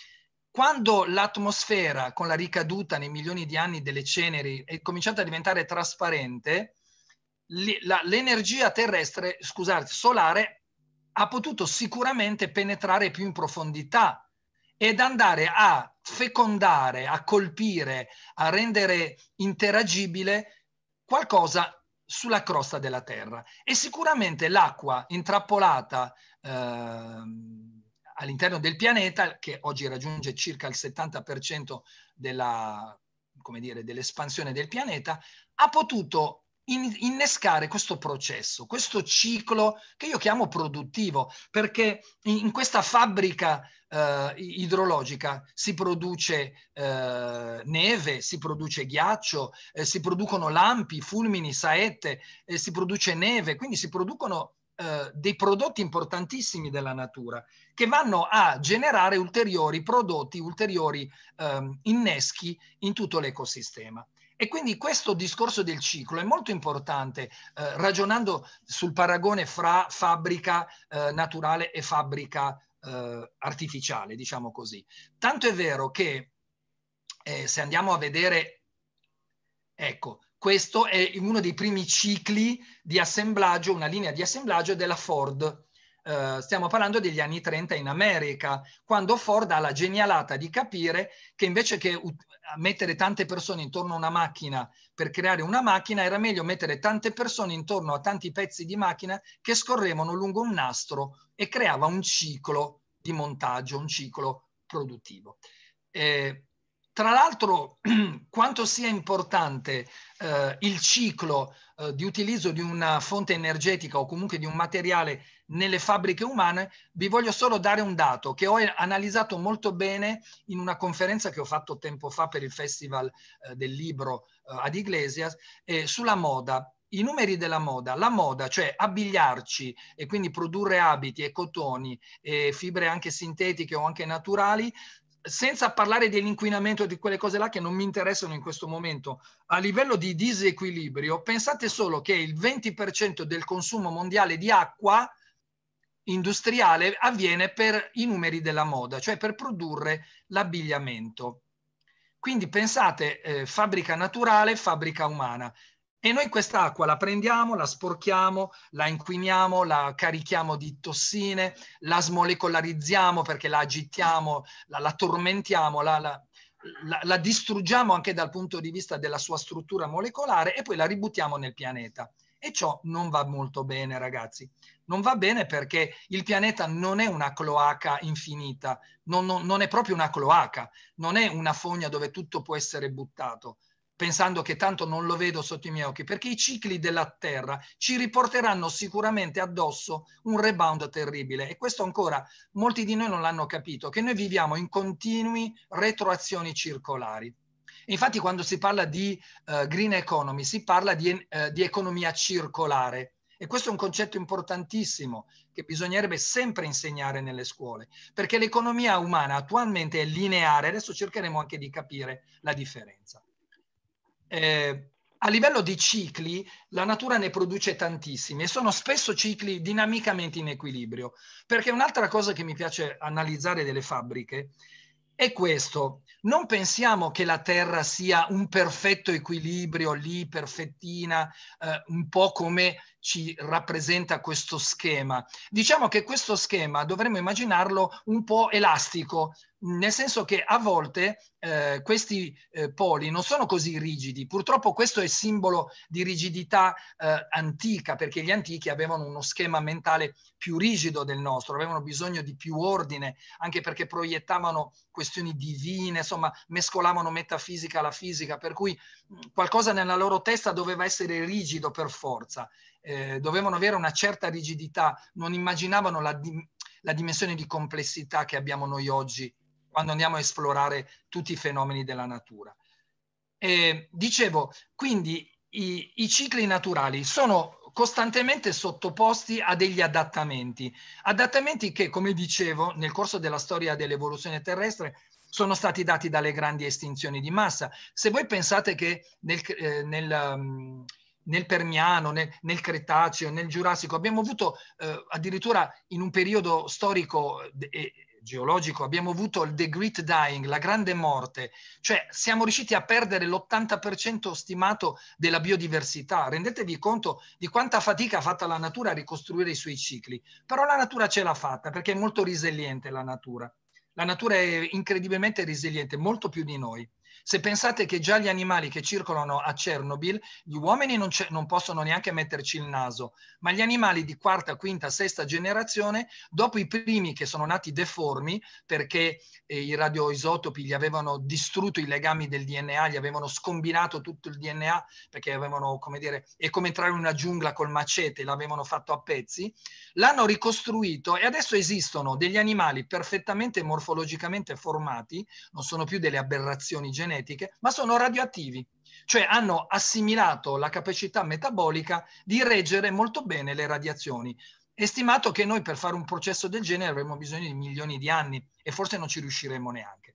quando l'atmosfera con la ricaduta nei milioni di anni delle ceneri è cominciata a diventare trasparente, l'energia terrestre, scusate, solare ha potuto sicuramente penetrare più in profondità ed andare a fecondare, a colpire, a rendere interagibile qualcosa sulla crosta della terra e sicuramente l'acqua intrappolata eh, all'interno del pianeta, che oggi raggiunge circa il 70% della, dire, dell'espansione del pianeta, ha potuto innescare questo processo, questo ciclo che io chiamo produttivo, perché in, questa fabbrica eh, idrologica si produce eh, neve, si produce ghiaccio, eh, si producono lampi, fulmini, saette, eh, si produce neve, quindi si producono eh, dei prodotti importantissimi della natura che vanno a generare ulteriori prodotti, ulteriori ehm, inneschi in tutto l'ecosistema. E quindi questo discorso del ciclo è molto importante, eh, ragionando sul paragone fra fabbrica eh, naturale e fabbrica eh, artificiale, diciamo così. Tanto è vero che eh, se andiamo a vedere, ecco, questo è uno dei primi cicli di assemblaggio, una linea di assemblaggio della Ford. Uh, stiamo parlando degli anni 30 in America, quando Ford ha la genialata di capire che invece che mettere tante persone intorno a una macchina per creare una macchina, era meglio mettere tante persone intorno a tanti pezzi di macchina che scorrevano lungo un nastro e creava un ciclo di montaggio, un ciclo produttivo. Eh, tra l'altro, [CLEARS THROAT] quanto sia importante eh, il ciclo eh, di utilizzo di una fonte energetica o comunque di un materiale nelle fabbriche umane, vi voglio solo dare un dato che ho analizzato molto bene in una conferenza che ho fatto tempo fa per il Festival eh, del Libro eh, ad Iglesias sulla moda. I numeri della moda, la moda, cioè abbigliarci e quindi produrre abiti e cotoni e fibre anche sintetiche o anche naturali, senza parlare dell'inquinamento e di quelle cose là che non mi interessano in questo momento, a livello di disequilibrio, pensate solo che il 20% del consumo mondiale di acqua industriale avviene per i numeri della moda, cioè per produrre l'abbigliamento. Quindi pensate eh, fabbrica naturale, fabbrica umana. E noi questa acqua la prendiamo, la sporchiamo, la inquiniamo, la carichiamo di tossine, la smolecolarizziamo perché la agitiamo, la, la tormentiamo, la, la, la, distruggiamo anche dal punto di vista della sua struttura molecolare e poi la ributtiamo nel pianeta. E ciò non va molto bene, ragazzi. Non va bene perché il pianeta non è una cloaca infinita, non, non, non è proprio una cloaca, non è una fogna dove tutto può essere buttato pensando che tanto non lo vedo sotto i miei occhi, perché i cicli della Terra ci riporteranno sicuramente addosso un rebound terribile. E questo ancora molti di noi non l'hanno capito, che noi viviamo in continui retroazioni circolari. Infatti quando si parla di uh, green economy si parla di, uh, di economia circolare, e questo è un concetto importantissimo che bisognerebbe sempre insegnare nelle scuole, perché l'economia umana attualmente è lineare, adesso cercheremo anche di capire la differenza eh, a livello di cicli, la natura ne produce tantissimi e sono spesso cicli dinamicamente in equilibrio. Perché un'altra cosa che mi piace analizzare delle fabbriche è questo. Non pensiamo che la Terra sia un perfetto equilibrio lì, perfettina, eh, un po' come ci rappresenta questo schema. Diciamo che questo schema dovremmo immaginarlo un po' elastico, nel senso che a volte eh, questi eh, poli non sono così rigidi. Purtroppo questo è simbolo di rigidità eh, antica, perché gli antichi avevano uno schema mentale più rigido del nostro, avevano bisogno di più ordine, anche perché proiettavano questioni divine, insomma, mescolavano metafisica alla fisica, per cui mm, qualcosa nella loro testa doveva essere rigido per forza. Eh, dovevano avere una certa rigidità, non immaginavano la, di- la dimensione di complessità che abbiamo noi oggi quando andiamo a esplorare tutti i fenomeni della natura. E, dicevo, quindi i, i cicli naturali sono costantemente sottoposti a degli adattamenti, adattamenti che, come dicevo, nel corso della storia dell'evoluzione terrestre sono stati dati dalle grandi estinzioni di massa. Se voi pensate che nel, eh, nel, um, nel Permiano, nel, nel, Cretaceo, nel Giurassico abbiamo avuto eh, addirittura in un periodo storico eh, geologico, abbiamo avuto il The Great Dying, la grande morte, cioè siamo riusciti a perdere l'80% stimato della biodiversità. Rendetevi conto di quanta fatica ha fatta la natura a ricostruire i suoi cicli, però la natura ce l'ha fatta perché è molto resiliente la natura. La natura è incredibilmente resiliente, molto più di noi. Se pensate che già gli animali che circolano a Chernobyl, gli uomini non, non possono neanche metterci il naso, ma gli animali di quarta, quinta, sesta generazione, dopo i primi che sono nati deformi perché eh, i radioisotopi gli avevano distrutto i legami del DNA, gli avevano scombinato tutto il DNA perché avevano, come dire, è come entrare in una giungla col macete, l'avevano fatto a pezzi, l'hanno ricostruito e adesso esistono degli animali perfettamente morfologicamente formati, non sono più delle aberrazioni genetiche, genetiche, ma sono radioattivi, cioè hanno assimilato la capacità metabolica di reggere molto bene le radiazioni. È stimato che noi per fare un processo del genere avremmo bisogno di milioni di anni e forse non ci riusciremo neanche.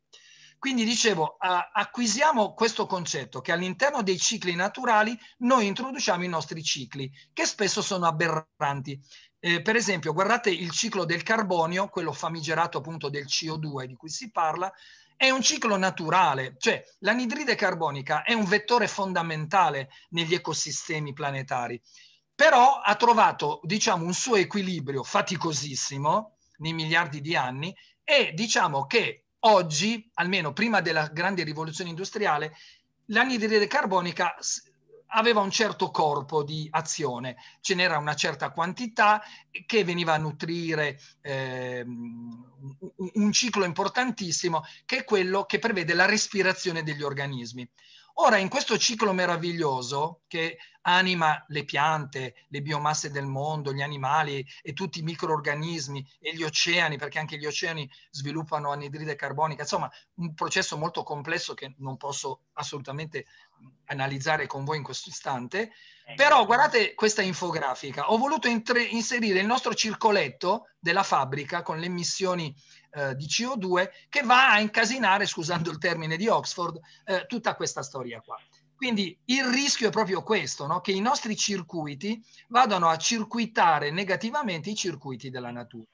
Quindi dicevo, acquisiamo questo concetto che all'interno dei cicli naturali noi introduciamo i nostri cicli, che spesso sono aberranti. Eh, per esempio, guardate il ciclo del carbonio, quello famigerato appunto del CO2 di cui si parla, è un ciclo naturale, cioè l'anidride carbonica è un vettore fondamentale negli ecosistemi planetari, però ha trovato diciamo, un suo equilibrio faticosissimo nei miliardi di anni e diciamo che oggi, almeno prima della grande rivoluzione industriale, l'anidride carbonica aveva un certo corpo di azione, ce n'era una certa quantità che veniva a nutrire eh, un ciclo importantissimo che è quello che prevede la respirazione degli organismi. Ora, in questo ciclo meraviglioso che anima le piante, le biomasse del mondo, gli animali e tutti i microorganismi e gli oceani, perché anche gli oceani sviluppano anidride carbonica, insomma un processo molto complesso che non posso assolutamente analizzare con voi in questo istante, eh, però guardate questa infografica, ho voluto inserire il nostro circoletto della fabbrica con le emissioni eh, di CO2 che va a incasinare, scusando il termine di Oxford, eh, tutta questa storia qua. Quindi il rischio è proprio questo, no? che i nostri circuiti vadano a circuitare negativamente i circuiti della natura.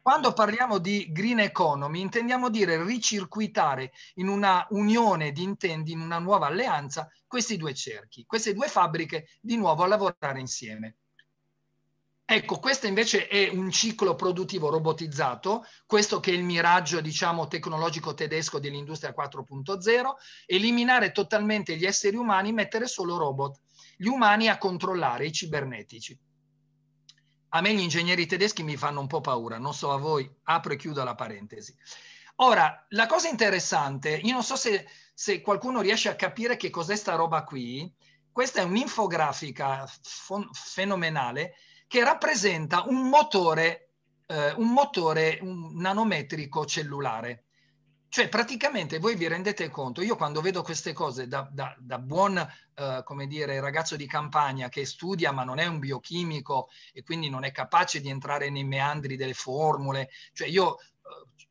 Quando parliamo di green economy intendiamo dire ricircuitare in una unione di intendi, in una nuova alleanza, questi due cerchi, queste due fabbriche di nuovo a lavorare insieme. Ecco, questo invece è un ciclo produttivo robotizzato, questo che è il miraggio, diciamo, tecnologico tedesco dell'industria 4.0, eliminare totalmente gli esseri umani, mettere solo robot, gli umani a controllare i cibernetici. A me gli ingegneri tedeschi mi fanno un po' paura, non so a voi, apro e chiudo la parentesi. Ora, la cosa interessante, io non so se, se qualcuno riesce a capire che cos'è sta roba qui, questa è un'infografica fenomenale che rappresenta un motore, eh, un motore nanometrico cellulare. Cioè praticamente voi vi rendete conto, io quando vedo queste cose da, da, da buon eh, come dire, ragazzo di campagna che studia ma non è un biochimico e quindi non è capace di entrare nei meandri delle formule, cioè io eh,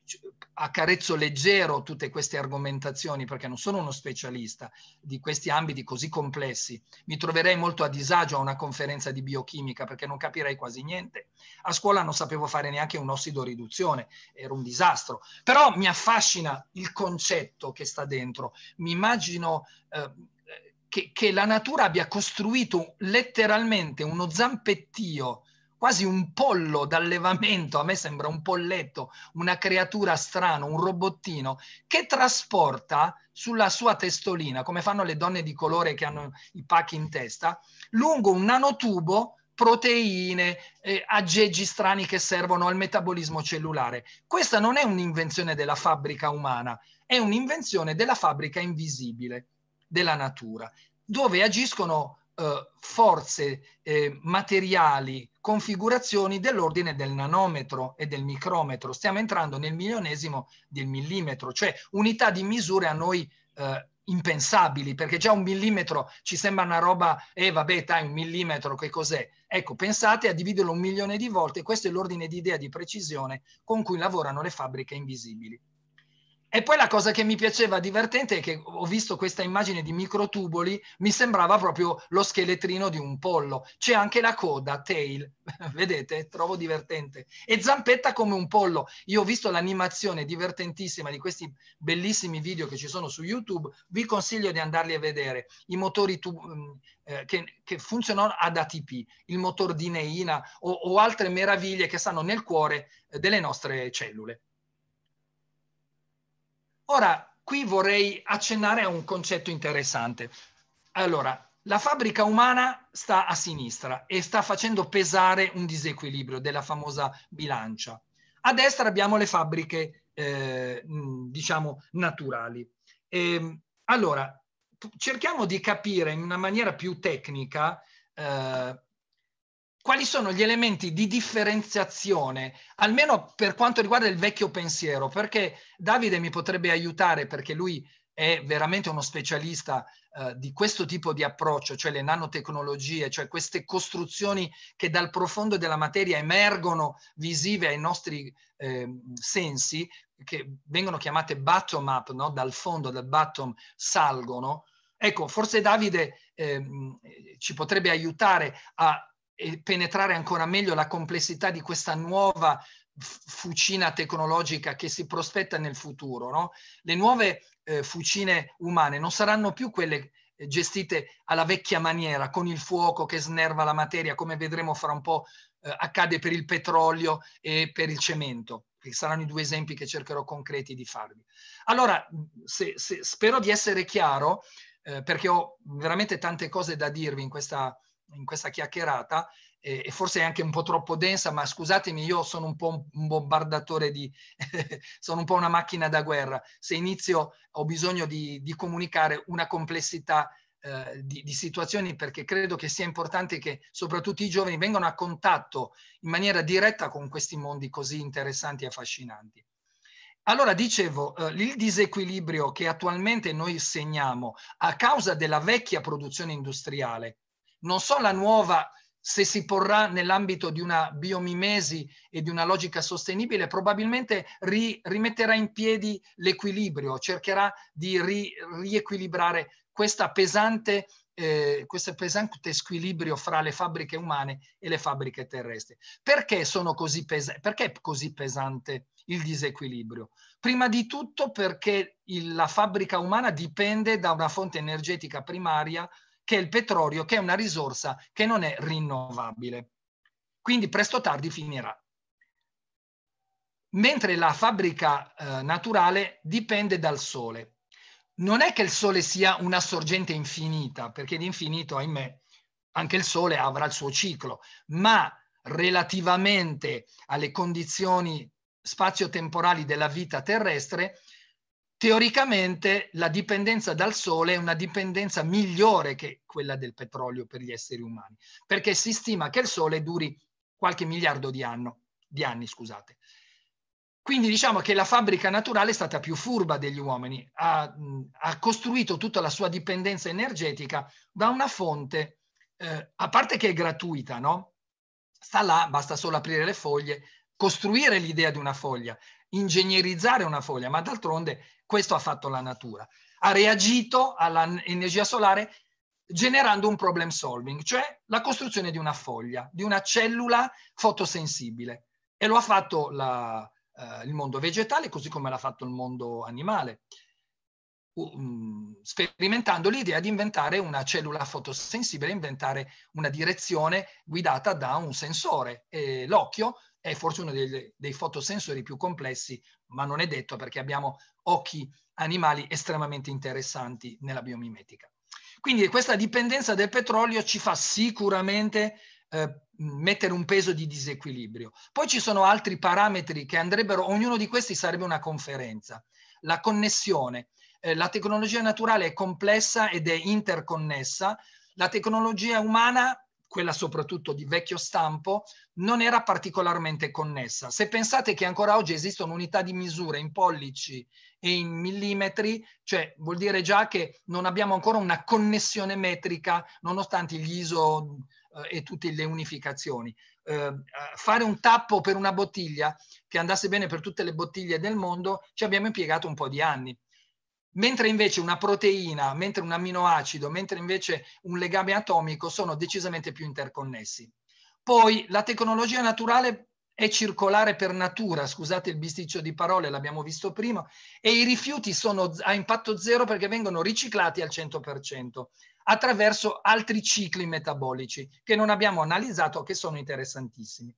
accarezzo leggero tutte queste argomentazioni perché non sono uno specialista di questi ambiti così complessi. Mi troverei molto a disagio a una conferenza di biochimica perché non capirei quasi niente. A scuola non sapevo fare neanche un ossido riduzione, era un disastro. Però mi affascina il concetto che sta dentro. Mi immagino eh, che, che la natura abbia costruito letteralmente uno zampettio quasi un pollo d'allevamento, a me sembra un polletto, una creatura strana, un robottino, che trasporta sulla sua testolina, come fanno le donne di colore che hanno i pacchi in testa, lungo un nanotubo proteine, eh, aggeggi strani che servono al metabolismo cellulare. Questa non è un'invenzione della fabbrica umana, è un'invenzione della fabbrica invisibile della natura, dove agiscono eh, forze eh, materiali configurazioni dell'ordine del nanometro e del micrometro. Stiamo entrando nel milionesimo del millimetro, cioè unità di misure a noi eh, impensabili, perché già un millimetro ci sembra una roba, eh vabbè, dai, un millimetro che cos'è? Ecco, pensate a dividerlo un milione di volte, questo è l'ordine di idea di precisione con cui lavorano le fabbriche invisibili. E poi la cosa che mi piaceva divertente è che ho visto questa immagine di microtuboli, mi sembrava proprio lo scheletrino di un pollo. C'è anche la coda, tail, [LAUGHS] vedete? Trovo divertente. E zampetta come un pollo. Io ho visto l'animazione divertentissima di questi bellissimi video che ci sono su YouTube, vi consiglio di andarli a vedere. I motori tu- mm, eh, che, che, funzionano ad ATP, il motor di neina o, o altre meraviglie che stanno nel cuore eh, delle nostre cellule. Ora, qui vorrei accennare a un concetto interessante. Allora, la fabbrica umana sta a sinistra e sta facendo pesare un disequilibrio della famosa bilancia. A destra abbiamo le fabbriche, eh, diciamo, naturali. E, ehm, allora, cerchiamo di capire in una maniera più tecnica eh, quali sono gli elementi di differenziazione, almeno per quanto riguarda il vecchio pensiero, perché Davide mi potrebbe aiutare perché lui è veramente uno specialista eh, di questo tipo di approccio, cioè le nanotecnologie, cioè queste costruzioni che dal profondo della materia emergono visive ai nostri eh, sensi, che vengono chiamate bottom up, no? dal fondo, dal bottom salgono. Ecco, forse Davide eh, ci potrebbe aiutare a e penetrare ancora meglio la complessità di questa nuova fucina tecnologica che si prospetta nel futuro. No? Le nuove eh, fucine umane non saranno più quelle eh, gestite alla vecchia maniera, con il fuoco che snerva la materia, come vedremo fra un po' eh, accade per il petrolio e per il cemento, che saranno i due esempi che cercherò concreti di farvi. Allora, se, se, spero di essere chiaro, eh, perché ho veramente tante cose da dirvi in questa in questa chiacchierata e, e forse è anche un po' troppo densa, ma scusatemi, io sono un po' un bombardatore di... [LAUGHS] sono un po' una macchina da guerra. Se inizio ho bisogno di, di comunicare una complessità eh, di, di, situazioni perché credo che sia importante che soprattutto i giovani vengano a contatto in maniera diretta con questi mondi così interessanti e affascinanti. Allora, dicevo, eh, il disequilibrio che attualmente noi segniamo a causa della vecchia produzione industriale, non so la nuova se si porrà nell'ambito di una biomimesi e di una logica sostenibile, probabilmente ri, rimetterà in piedi l'equilibrio, cercherà di ri, riequilibrare pesante, eh, questo pesante squilibrio fra le fabbriche umane e le fabbriche terrestri. Perché, così pesa- perché è così pesante il disequilibrio? Prima di tutto perché il, la fabbrica umana dipende da una fonte energetica primaria che è il petrolio, che è una risorsa che non è rinnovabile. Quindi presto o tardi finirà. Mentre la fabbrica eh, naturale dipende dal sole. Non è che il sole sia una sorgente infinita, perché di infinito, ahimè, anche il sole avrà il suo ciclo, ma relativamente alle condizioni spazio-temporali della vita terrestre, teoricamente la dipendenza dal sole è una dipendenza migliore che quella del petrolio per gli esseri umani, perché si stima che il sole duri qualche miliardo di, anno, di anni. Scusate. Quindi diciamo che la fabbrica naturale è stata più furba degli uomini, ha, ha costruito tutta la sua dipendenza energetica da una fonte, eh, a parte che è gratuita, no? Sta là, basta solo aprire le foglie, costruire l'idea di una foglia, ingegnerizzare una foglia, ma d'altronde questo ha fatto la natura. Ha reagito all'energia solare generando un problem solving, cioè la costruzione di una foglia, di una cellula fotosensibile. E lo ha fatto la, eh, il mondo vegetale, così come l'ha fatto il mondo animale, um, sperimentando l'idea di inventare una cellula fotosensibile, inventare una direzione guidata da un sensore, E l'occhio, è forse uno dei, dei fotosensori più complessi, ma non è detto perché abbiamo occhi animali estremamente interessanti nella biomimetica. Quindi questa dipendenza del petrolio ci fa sicuramente eh, mettere un peso di disequilibrio. Poi ci sono altri parametri che andrebbero, ognuno di questi sarebbe una conferenza. La connessione. Eh, la tecnologia naturale è complessa ed è interconnessa. La tecnologia umana quella soprattutto di vecchio stampo, non era particolarmente connessa. Se pensate che ancora oggi esistono unità di misura in pollici e in millimetri, cioè vuol dire già che non abbiamo ancora una connessione metrica nonostante gli ISO eh, e tutte le unificazioni. Eh, eh fare un tappo per una bottiglia che andasse bene per tutte le bottiglie del mondo ci abbiamo impiegato un po' di anni Mentre invece una proteina, mentre un amminoacido, mentre invece un legame atomico sono decisamente più interconnessi. Poi la tecnologia naturale è circolare per natura, scusate il bisticcio di parole, l'abbiamo visto prima, e i rifiuti sono a impatto zero perché vengono riciclati al 100% attraverso altri cicli metabolici che non abbiamo analizzato, che sono interessantissimi.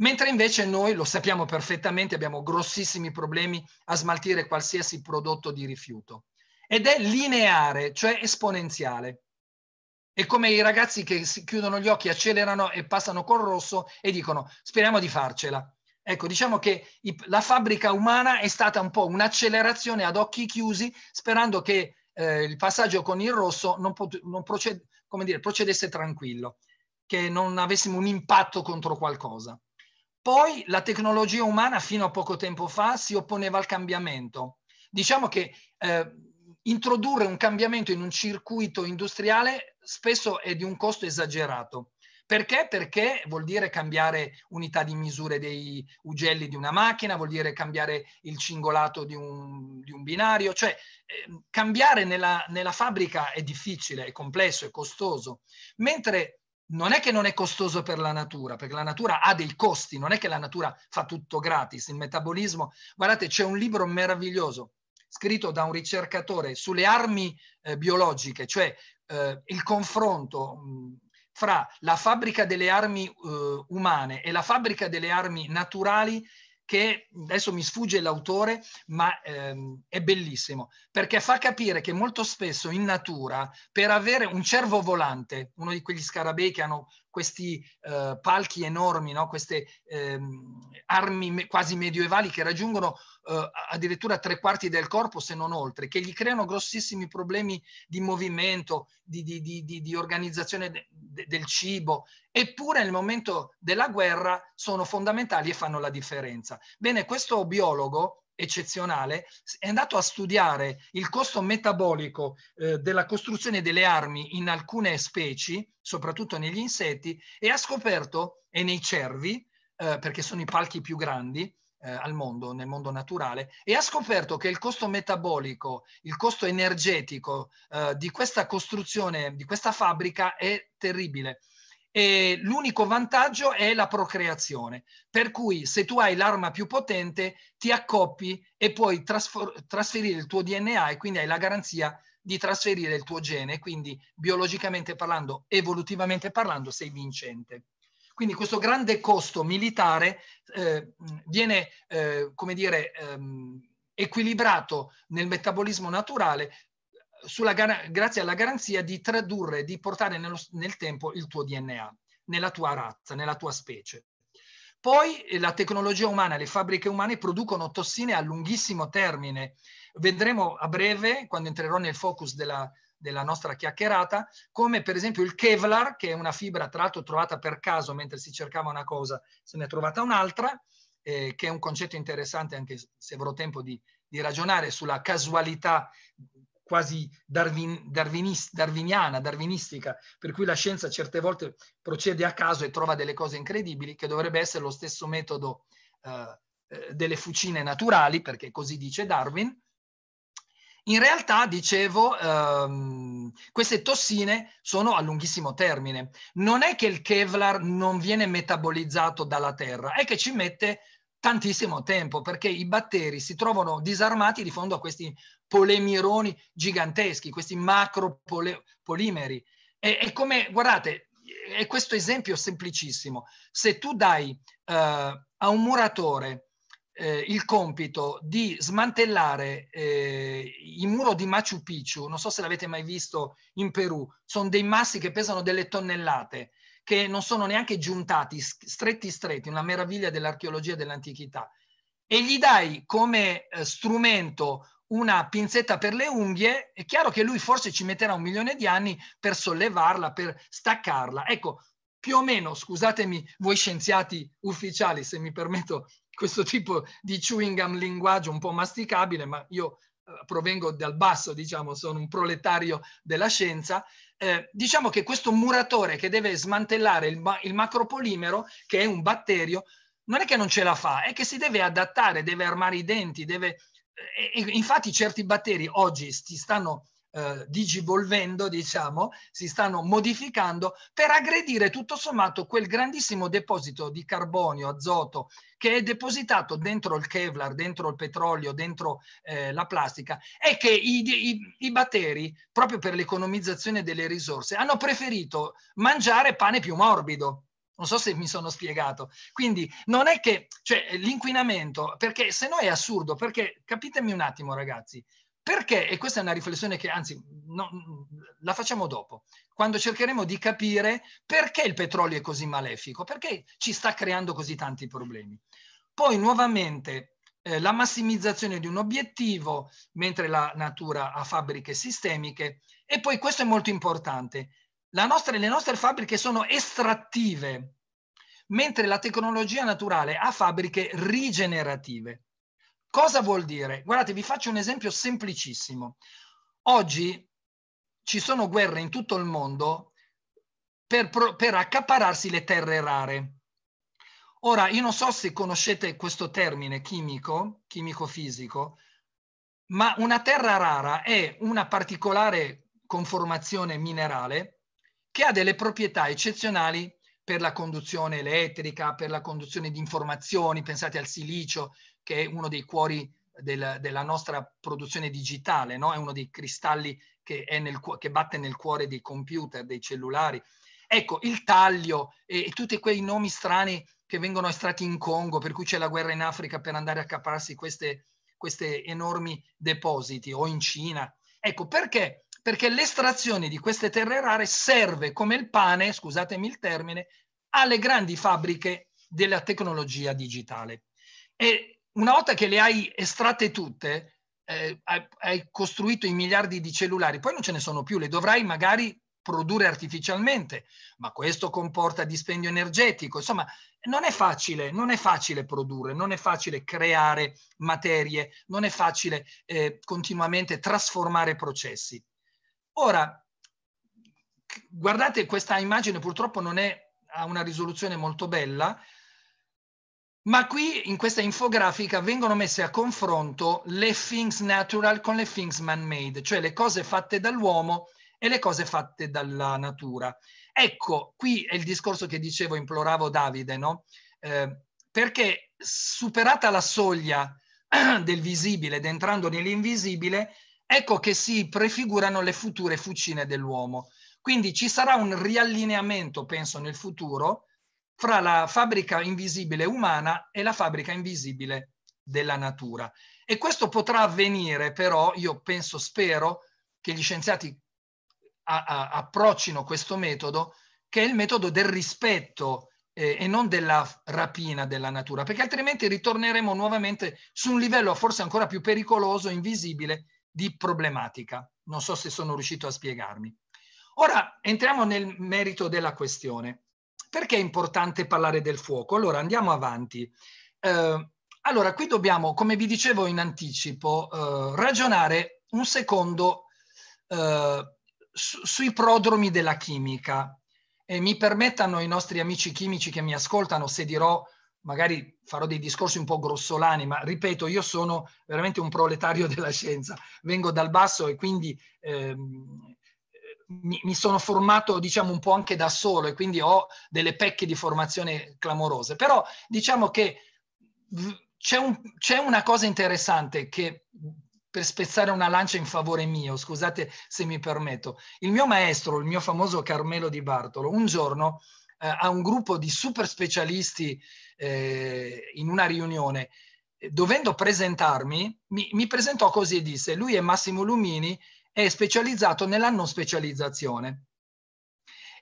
Mentre invece noi lo sappiamo perfettamente, abbiamo grossissimi problemi a smaltire qualsiasi prodotto di rifiuto. Ed è lineare, cioè esponenziale. È come i ragazzi che si chiudono gli occhi, accelerano e passano col rosso e dicono speriamo di farcela. Ecco, diciamo che la fabbrica umana è stata un po' un'accelerazione ad occhi chiusi, sperando che eh, il passaggio con il rosso non, pot- non proced- dire, procedesse tranquillo, che non avessimo un impatto contro qualcosa. Poi la tecnologia umana fino a poco tempo fa si opponeva al cambiamento. Diciamo che eh, introdurre un cambiamento in un circuito industriale spesso è di un costo esagerato. Perché? Perché vuol dire cambiare unità di misure dei ugelli di una macchina, vuol dire cambiare il cingolato di un, di un binario, cioè eh, cambiare nella, nella, fabbrica è difficile, è complesso, è costoso, mentre non è che non è costoso per la natura, perché la natura ha dei costi, non è che la natura fa tutto gratis, il metabolismo. Guardate, c'è un libro meraviglioso scritto da un ricercatore sulle armi eh, biologiche, cioè eh, il confronto mh, fra la fabbrica delle armi eh, umane e la fabbrica delle armi naturali che adesso mi sfugge l'autore, ma ehm, è bellissimo, perché fa capire che molto spesso in natura, per avere un cervo volante, uno di quegli scarabei che hanno questi eh, palchi enormi, no? queste ehm, armi me- quasi medievali che raggiungono eh, addirittura tre quarti del corpo, se non oltre, che gli creano grossissimi problemi di movimento, di, di, di, di organizzazione de- de- del cibo, eppure nel momento della guerra sono fondamentali e fanno la differenza. Bene, questo biologo eccezionale, è andato a studiare il costo metabolico eh, della costruzione delle armi in alcune specie, soprattutto negli insetti, e ha scoperto, e nei cervi, eh, perché sono i palchi più grandi, eh, al mondo, nel mondo naturale, e ha scoperto che il costo metabolico, il costo energetico eh, di questa costruzione, di questa fabbrica è terribile eh, l'unico vantaggio è la procreazione, per cui se tu hai l'arma più potente ti accoppi e puoi trasfor- trasferire il tuo DNA e quindi hai la garanzia di trasferire il tuo gene, quindi biologicamente parlando, evolutivamente parlando, sei vincente. Quindi questo grande costo militare eh, viene, eh, come dire, ehm, equilibrato nel metabolismo naturale sulla, grazie alla garanzia di tradurre, di portare nello, nel tempo il tuo DNA, nella tua razza, nella tua specie. Poi eh, la tecnologia umana, le fabbriche umane producono tossine a lunghissimo termine. Vedremo a breve, quando entrerò nel focus della, della nostra chiacchierata, come per esempio il Kevlar, che è una fibra tra l'altro trovata per caso mentre si cercava una cosa, se ne è trovata un'altra, eh, che è un concetto interessante anche se avrò tempo di, di ragionare sulla casualità quasi darwin, darwinis, darwiniana, darwinistica, per cui la scienza certe volte procede a caso e trova delle cose incredibili, che dovrebbe essere lo stesso metodo eh, eh, delle fucine naturali, perché così dice Darwin. In realtà, dicevo, ehm, queste tossine sono a lunghissimo termine. Non è che il Kevlar non viene metabolizzato dalla terra, è che ci mette tantissimo tempo perché i batteri si trovano disarmati di fondo a questi polemironi giganteschi, questi macro pole, polimeri. E, è come, guardate, è questo esempio semplicissimo. Se tu dai eh, a un muratore eh, il compito di smantellare eh, il muro di Machu Picchu, non so se l'avete mai visto in Perù, sono dei massi che pesano delle tonnellate, che non sono neanche giuntati, stretti stretti, una meraviglia dell'archeologia dell'antichità. E gli dai come eh, strumento una pinzetta per le unghie, è chiaro che lui forse ci metterà un milione di anni per sollevarla, per staccarla. Ecco, più o meno, scusatemi voi scienziati ufficiali se mi permetto questo tipo di chewing gum linguaggio un po' masticabile, ma io eh, provengo dal basso, diciamo, sono un proletario della scienza, eh, diciamo che questo muratore che deve smantellare il, il macropolimero, che è un batterio, non è che non ce la fa, è che si deve adattare, deve armare i denti, deve e, e infatti certi batteri oggi si stanno eh, digivolvendo, diciamo, si stanno modificando per aggredire tutto sommato quel grandissimo deposito di carbonio, azoto, che è depositato dentro il Kevlar, dentro il petrolio, dentro eh, la plastica, è che i, i, i batteri, proprio per l'economizzazione delle risorse, hanno preferito mangiare pane più morbido non so se mi sono spiegato. Quindi non è che, cioè l'inquinamento, perché se no è assurdo, perché capitemi un attimo ragazzi, perché, e questa è una riflessione che anzi no, la facciamo dopo, quando cercheremo di capire perché il petrolio è così malefico, perché ci sta creando così tanti problemi. Poi nuovamente eh, la massimizzazione di un obiettivo, mentre la natura ha fabbriche sistemiche, e poi questo è molto importante, nostra, le nostre fabbriche sono estrattive, mentre la tecnologia naturale ha fabbriche rigenerative. Cosa vuol dire? Guardate, vi faccio un esempio semplicissimo. Oggi ci sono guerre in tutto il mondo per, per accapararsi le terre rare. Ora, io non so se conoscete questo termine chimico, chimico-fisico, ma una terra rara è una particolare conformazione minerale che ha delle proprietà eccezionali per la conduzione elettrica, per la conduzione di informazioni, pensate al silicio che è uno dei cuori del, della nostra produzione digitale, no? è uno dei cristalli che, nel, che, batte nel cuore dei computer, dei cellulari. Ecco, il taglio e, e tutti quei nomi strani che vengono estratti in Congo, per cui c'è la guerra in Africa per andare a caparsi questi enormi depositi o in Cina. Ecco, perché perché l'estrazione di queste terre rare serve come il pane, scusatemi il termine, alle grandi fabbriche della tecnologia digitale. E una volta che le hai estratte tutte, eh, hai, costruito i miliardi di cellulari, poi non ce ne sono più, le dovrai magari produrre artificialmente, ma questo comporta dispendio energetico. Insomma, non è facile, non è facile produrre, non è facile creare materie, non è facile eh, continuamente trasformare processi. Ora, guardate questa immagine, purtroppo non è a una risoluzione molto bella, ma qui in questa infografica vengono messe a confronto le things natural con le things man-made, cioè le cose fatte dall'uomo e le cose fatte dalla natura. Ecco, qui è il discorso che dicevo, imploravo Davide, no? Eh, perché superata la soglia [CLEARS THROAT] del visibile ed entrando nell'invisibile, ecco che si prefigurano le future fucine dell'uomo. Quindi ci sarà un riallineamento, penso, nel futuro fra la fabbrica invisibile umana e la fabbrica invisibile della natura. E questo potrà avvenire, però, io penso, spero, che gli scienziati a, a, approccino questo metodo, che è il metodo del rispetto eh, e non della rapina della natura, perché altrimenti ritorneremo nuovamente su un livello forse ancora più pericoloso, invisibile, di problematica. Non so se sono riuscito a spiegarmi. Ora entriamo nel merito della questione. Perché è importante parlare del fuoco? Allora andiamo avanti. Eh, allora qui dobbiamo, come vi dicevo in anticipo, eh, ragionare un secondo eh, su, sui prodromi della chimica. E mi permettano i nostri amici chimici che mi ascoltano se dirò magari farò dei discorsi un po' grossolani, ma ripeto, io sono veramente un proletario [LAUGHS] della scienza, vengo dal basso e quindi ehm, mi, mi, sono formato diciamo un po' anche da solo e quindi ho delle pecche di formazione clamorose, però diciamo che c'è, un, c'è una cosa interessante che per spezzare una lancia in favore mio, scusate se mi permetto, il mio maestro, il mio famoso Carmelo Di Bartolo, un giorno eh, a un gruppo di super specialisti eh, in una riunione, eh, dovendo presentarmi, mi, mi presentò così e disse, lui è Massimo Lumini, è specializzato nella non specializzazione.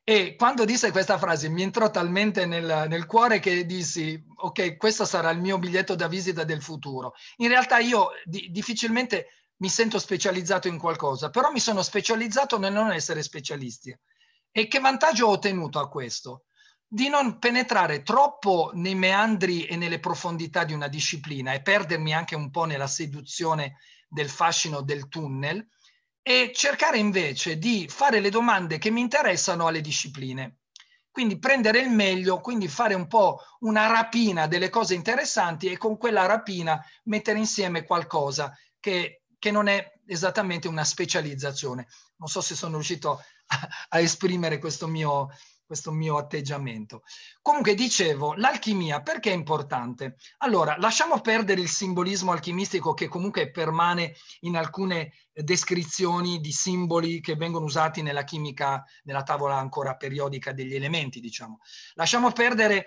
E quando disse questa frase mi entrò talmente nel, nel, cuore che dissi, ok, questo sarà il mio biglietto da visita del futuro. In realtà io di, difficilmente mi sento specializzato in qualcosa, però mi sono specializzato nel non essere specialisti. E che vantaggio ho ottenuto a questo? di non penetrare troppo nei meandri e nelle profondità di una disciplina e perdermi anche un po' nella seduzione del fascino del tunnel e cercare invece di fare le domande che mi interessano alle discipline. Quindi prendere il meglio, quindi fare un po' una rapina delle cose interessanti e con quella rapina mettere insieme qualcosa che, che non è esattamente una specializzazione. Non so se sono riuscito a, a esprimere questo mio, questo mio atteggiamento. Comunque dicevo, l'alchimia perché è importante? Allora, lasciamo perdere il simbolismo alchimistico che comunque permane in alcune descrizioni di simboli che vengono usati nella chimica, nella tavola ancora periodica degli elementi, diciamo. Lasciamo perdere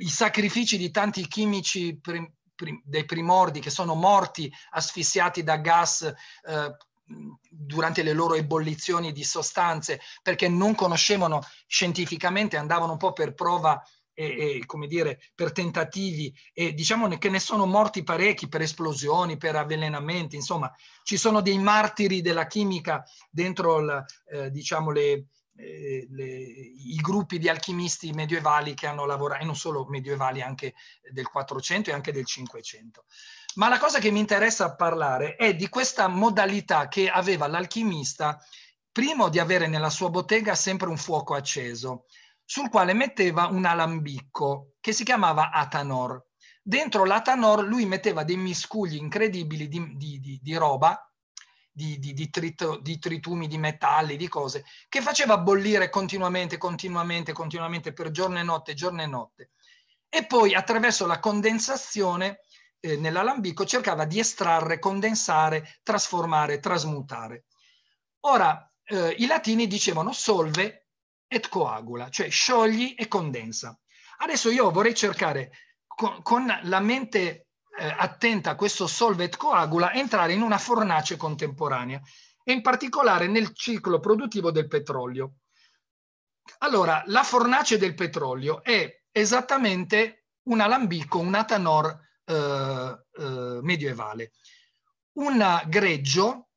i sacrifici di tanti chimici prim- prim- dei primordi che sono morti asfissiati da gas eh, durante le loro ebollizioni di sostanze, perché non conoscevano scientificamente, andavano un po' per prova e, e, come dire, per tentativi e diciamo che ne sono morti parecchi per esplosioni, per avvelenamenti, insomma ci sono dei martiri della chimica dentro la, eh, diciamo le, eh, le, i gruppi di alchimisti medievali che hanno lavorato, e non solo medievali, anche del 400 e anche del 500. Ma la cosa che mi interessa parlare è di questa modalità che aveva l'alchimista, primo di avere nella sua bottega sempre un fuoco acceso, sul quale metteva un alambicco che si chiamava Atanor. Dentro l'Atanor lui metteva dei miscugli incredibili di, di, di, di roba, di, trito, di tritumi, di metalli, di cose, che faceva bollire continuamente, continuamente, continuamente per giorno e notte, giorno e notte. E poi attraverso la condensazione eh, nell'alambico cercava di estrarre, condensare, trasformare, trasmutare. Ora, eh, i latini dicevano solve et coagula, cioè sciogli e condensa. Adesso io vorrei cercare con, con la mente eh, attenta a questo solve et coagula entrare in una fornace contemporanea e in particolare nel ciclo produttivo del petrolio. Allora, la fornace del petrolio è esattamente un alambico, un Atanor eh, eh, medioevale. Un greggio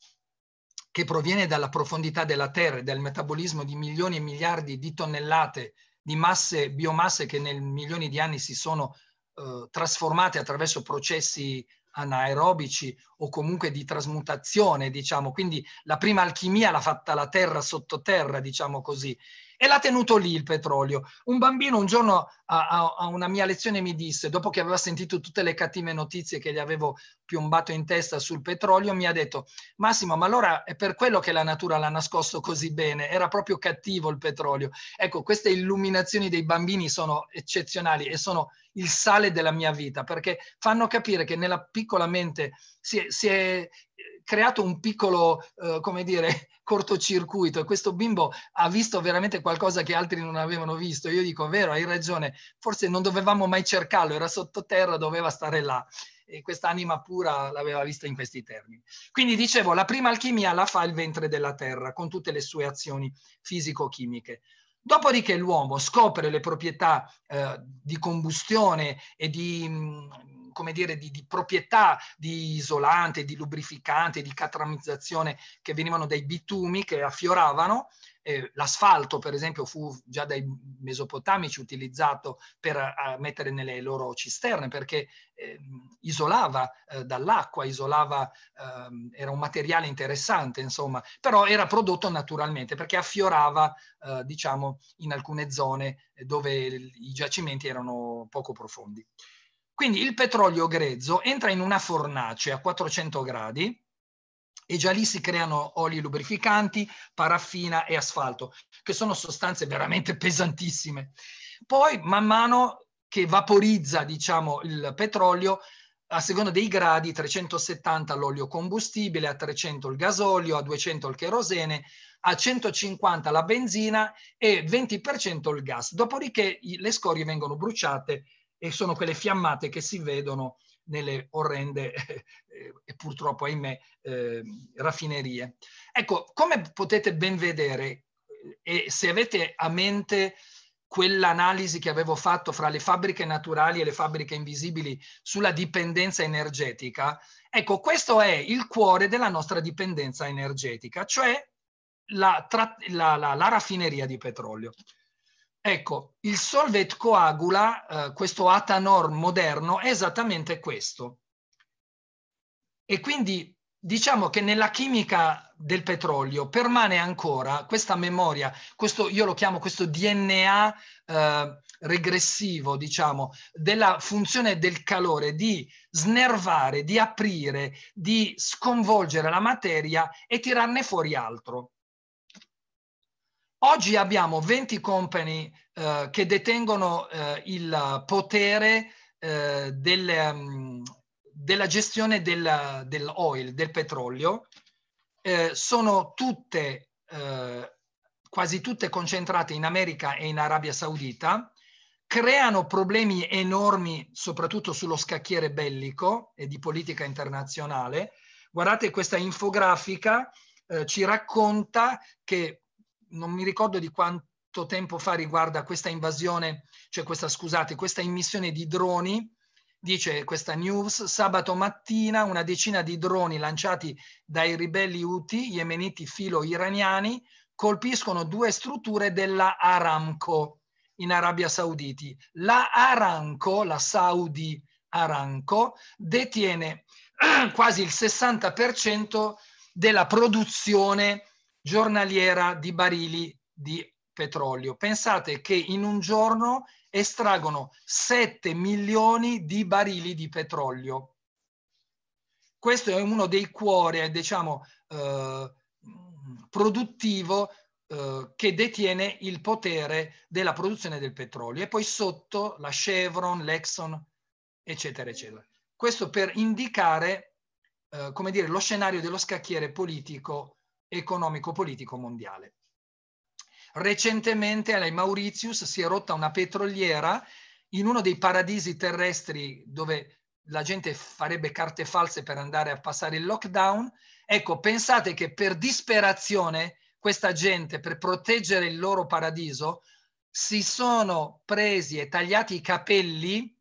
che proviene dalla profondità della Terra e dal metabolismo di milioni e miliardi di tonnellate di masse, biomasse che nel milioni di anni si sono eh, trasformate attraverso processi anaerobici o comunque di trasmutazione, diciamo. Quindi la prima alchimia l'ha fatta la terra sottoterra, diciamo così. E l'ha tenuto lì il petrolio. Un bambino un giorno a, a, a, una mia lezione mi disse, dopo che aveva sentito tutte le cattive notizie che gli avevo piombato in testa sul petrolio, mi ha detto, Massimo, ma allora è per quello che la natura l'ha nascosto così bene, era proprio cattivo il petrolio. Ecco, queste illuminazioni dei bambini sono eccezionali e sono il sale della mia vita, perché fanno capire che nella piccola mente si, si è creato un piccolo, eh, come dire, [LAUGHS] cortocircuito e questo bimbo ha visto veramente qualcosa che altri non avevano visto. Io dico, vero, hai ragione, forse non dovevamo mai cercarlo, era sottoterra, doveva stare là. E questa anima pura l'aveva vista in questi termini. Quindi dicevo, la prima alchimia la fa il ventre della terra con tutte le sue azioni fisico-chimiche. Dopodiché l'uomo scopre le proprietà eh, di combustione e di... Mh, mm, come dire, di, di, proprietà di isolante, di lubrificante, di catramizzazione che venivano dai bitumi che affioravano. Eh, l'asfalto, per esempio, fu già dai mesopotamici utilizzato per a, eh, mettere nelle loro cisterne perché eh, isolava eh, dall'acqua, isolava, ehm, era un materiale interessante, insomma, però era prodotto naturalmente perché affiorava, eh, diciamo, in alcune zone dove i giacimenti erano poco profondi. Quindi il petrolio grezzo entra in una fornace a 400 gradi e già lì si creano oli lubrificanti, paraffina e asfalto, che sono sostanze veramente pesantissime. Poi man mano che vaporizza diciamo, il petrolio, a seconda dei gradi, 370 l'olio combustibile, a 300 il gasolio, a 200 il cherosene, a 150 la benzina e 20% il gas. Dopodiché le scorie vengono bruciate e sono quelle fiammate che si vedono nelle orrende [LAUGHS] eh, e purtroppo, ahimè, eh, raffinerie. Ecco, come potete ben vedere, eh, e se avete a mente quell'analisi che avevo fatto fra le fabbriche naturali e le fabbriche invisibili sulla dipendenza energetica, ecco, questo è il cuore della nostra dipendenza energetica, cioè la, la, la, la raffineria di petrolio. Ecco, il Solvet coagula, eh, questo Atanor moderno, è esattamente questo. E quindi diciamo che nella chimica del petrolio permane ancora questa memoria, questo io lo chiamo questo DNA eh, regressivo, diciamo, della funzione del calore di snervare, di aprire, di sconvolgere la materia e tirarne fuori altro. Oggi abbiamo 20 company eh, che detengono eh, il potere eh, del, um, della gestione del, del, oil, del petrolio. Eh, sono tutte, eh, quasi tutte concentrate in America e in Arabia Saudita, creano problemi enormi soprattutto sullo scacchiere bellico e di politica internazionale. Guardate questa infografica, eh, ci racconta che non mi ricordo di quanto tempo fa riguarda questa invasione, cioè questa, scusate, questa immissione di droni, dice questa news, sabato mattina una decina di droni lanciati dai ribelli Houthi, yemeniti filo-iraniani, colpiscono due strutture della Aramco in Arabia Saudita. La Aramco, la Saudi Aramco, detiene [CLEARS THROAT] quasi il 60% della produzione giornaliera di barili di petrolio. Pensate che in un giorno estraggono 7 milioni di barili di petrolio. Questo è uno dei cuori, diciamo, eh, produttivo eh, che detiene il potere della produzione del petrolio. E poi sotto la Chevron, l'Exxon, eccetera, eccetera. Questo per indicare, eh, come dire, lo scenario dello scacchiere politico economico-politico mondiale. Recentemente alle Mauritius si è rotta una petroliera in uno dei paradisi terrestri dove la gente farebbe carte false per andare a passare il lockdown. Ecco, pensate che per disperazione questa gente, per proteggere il loro paradiso, si sono presi e tagliati i capelli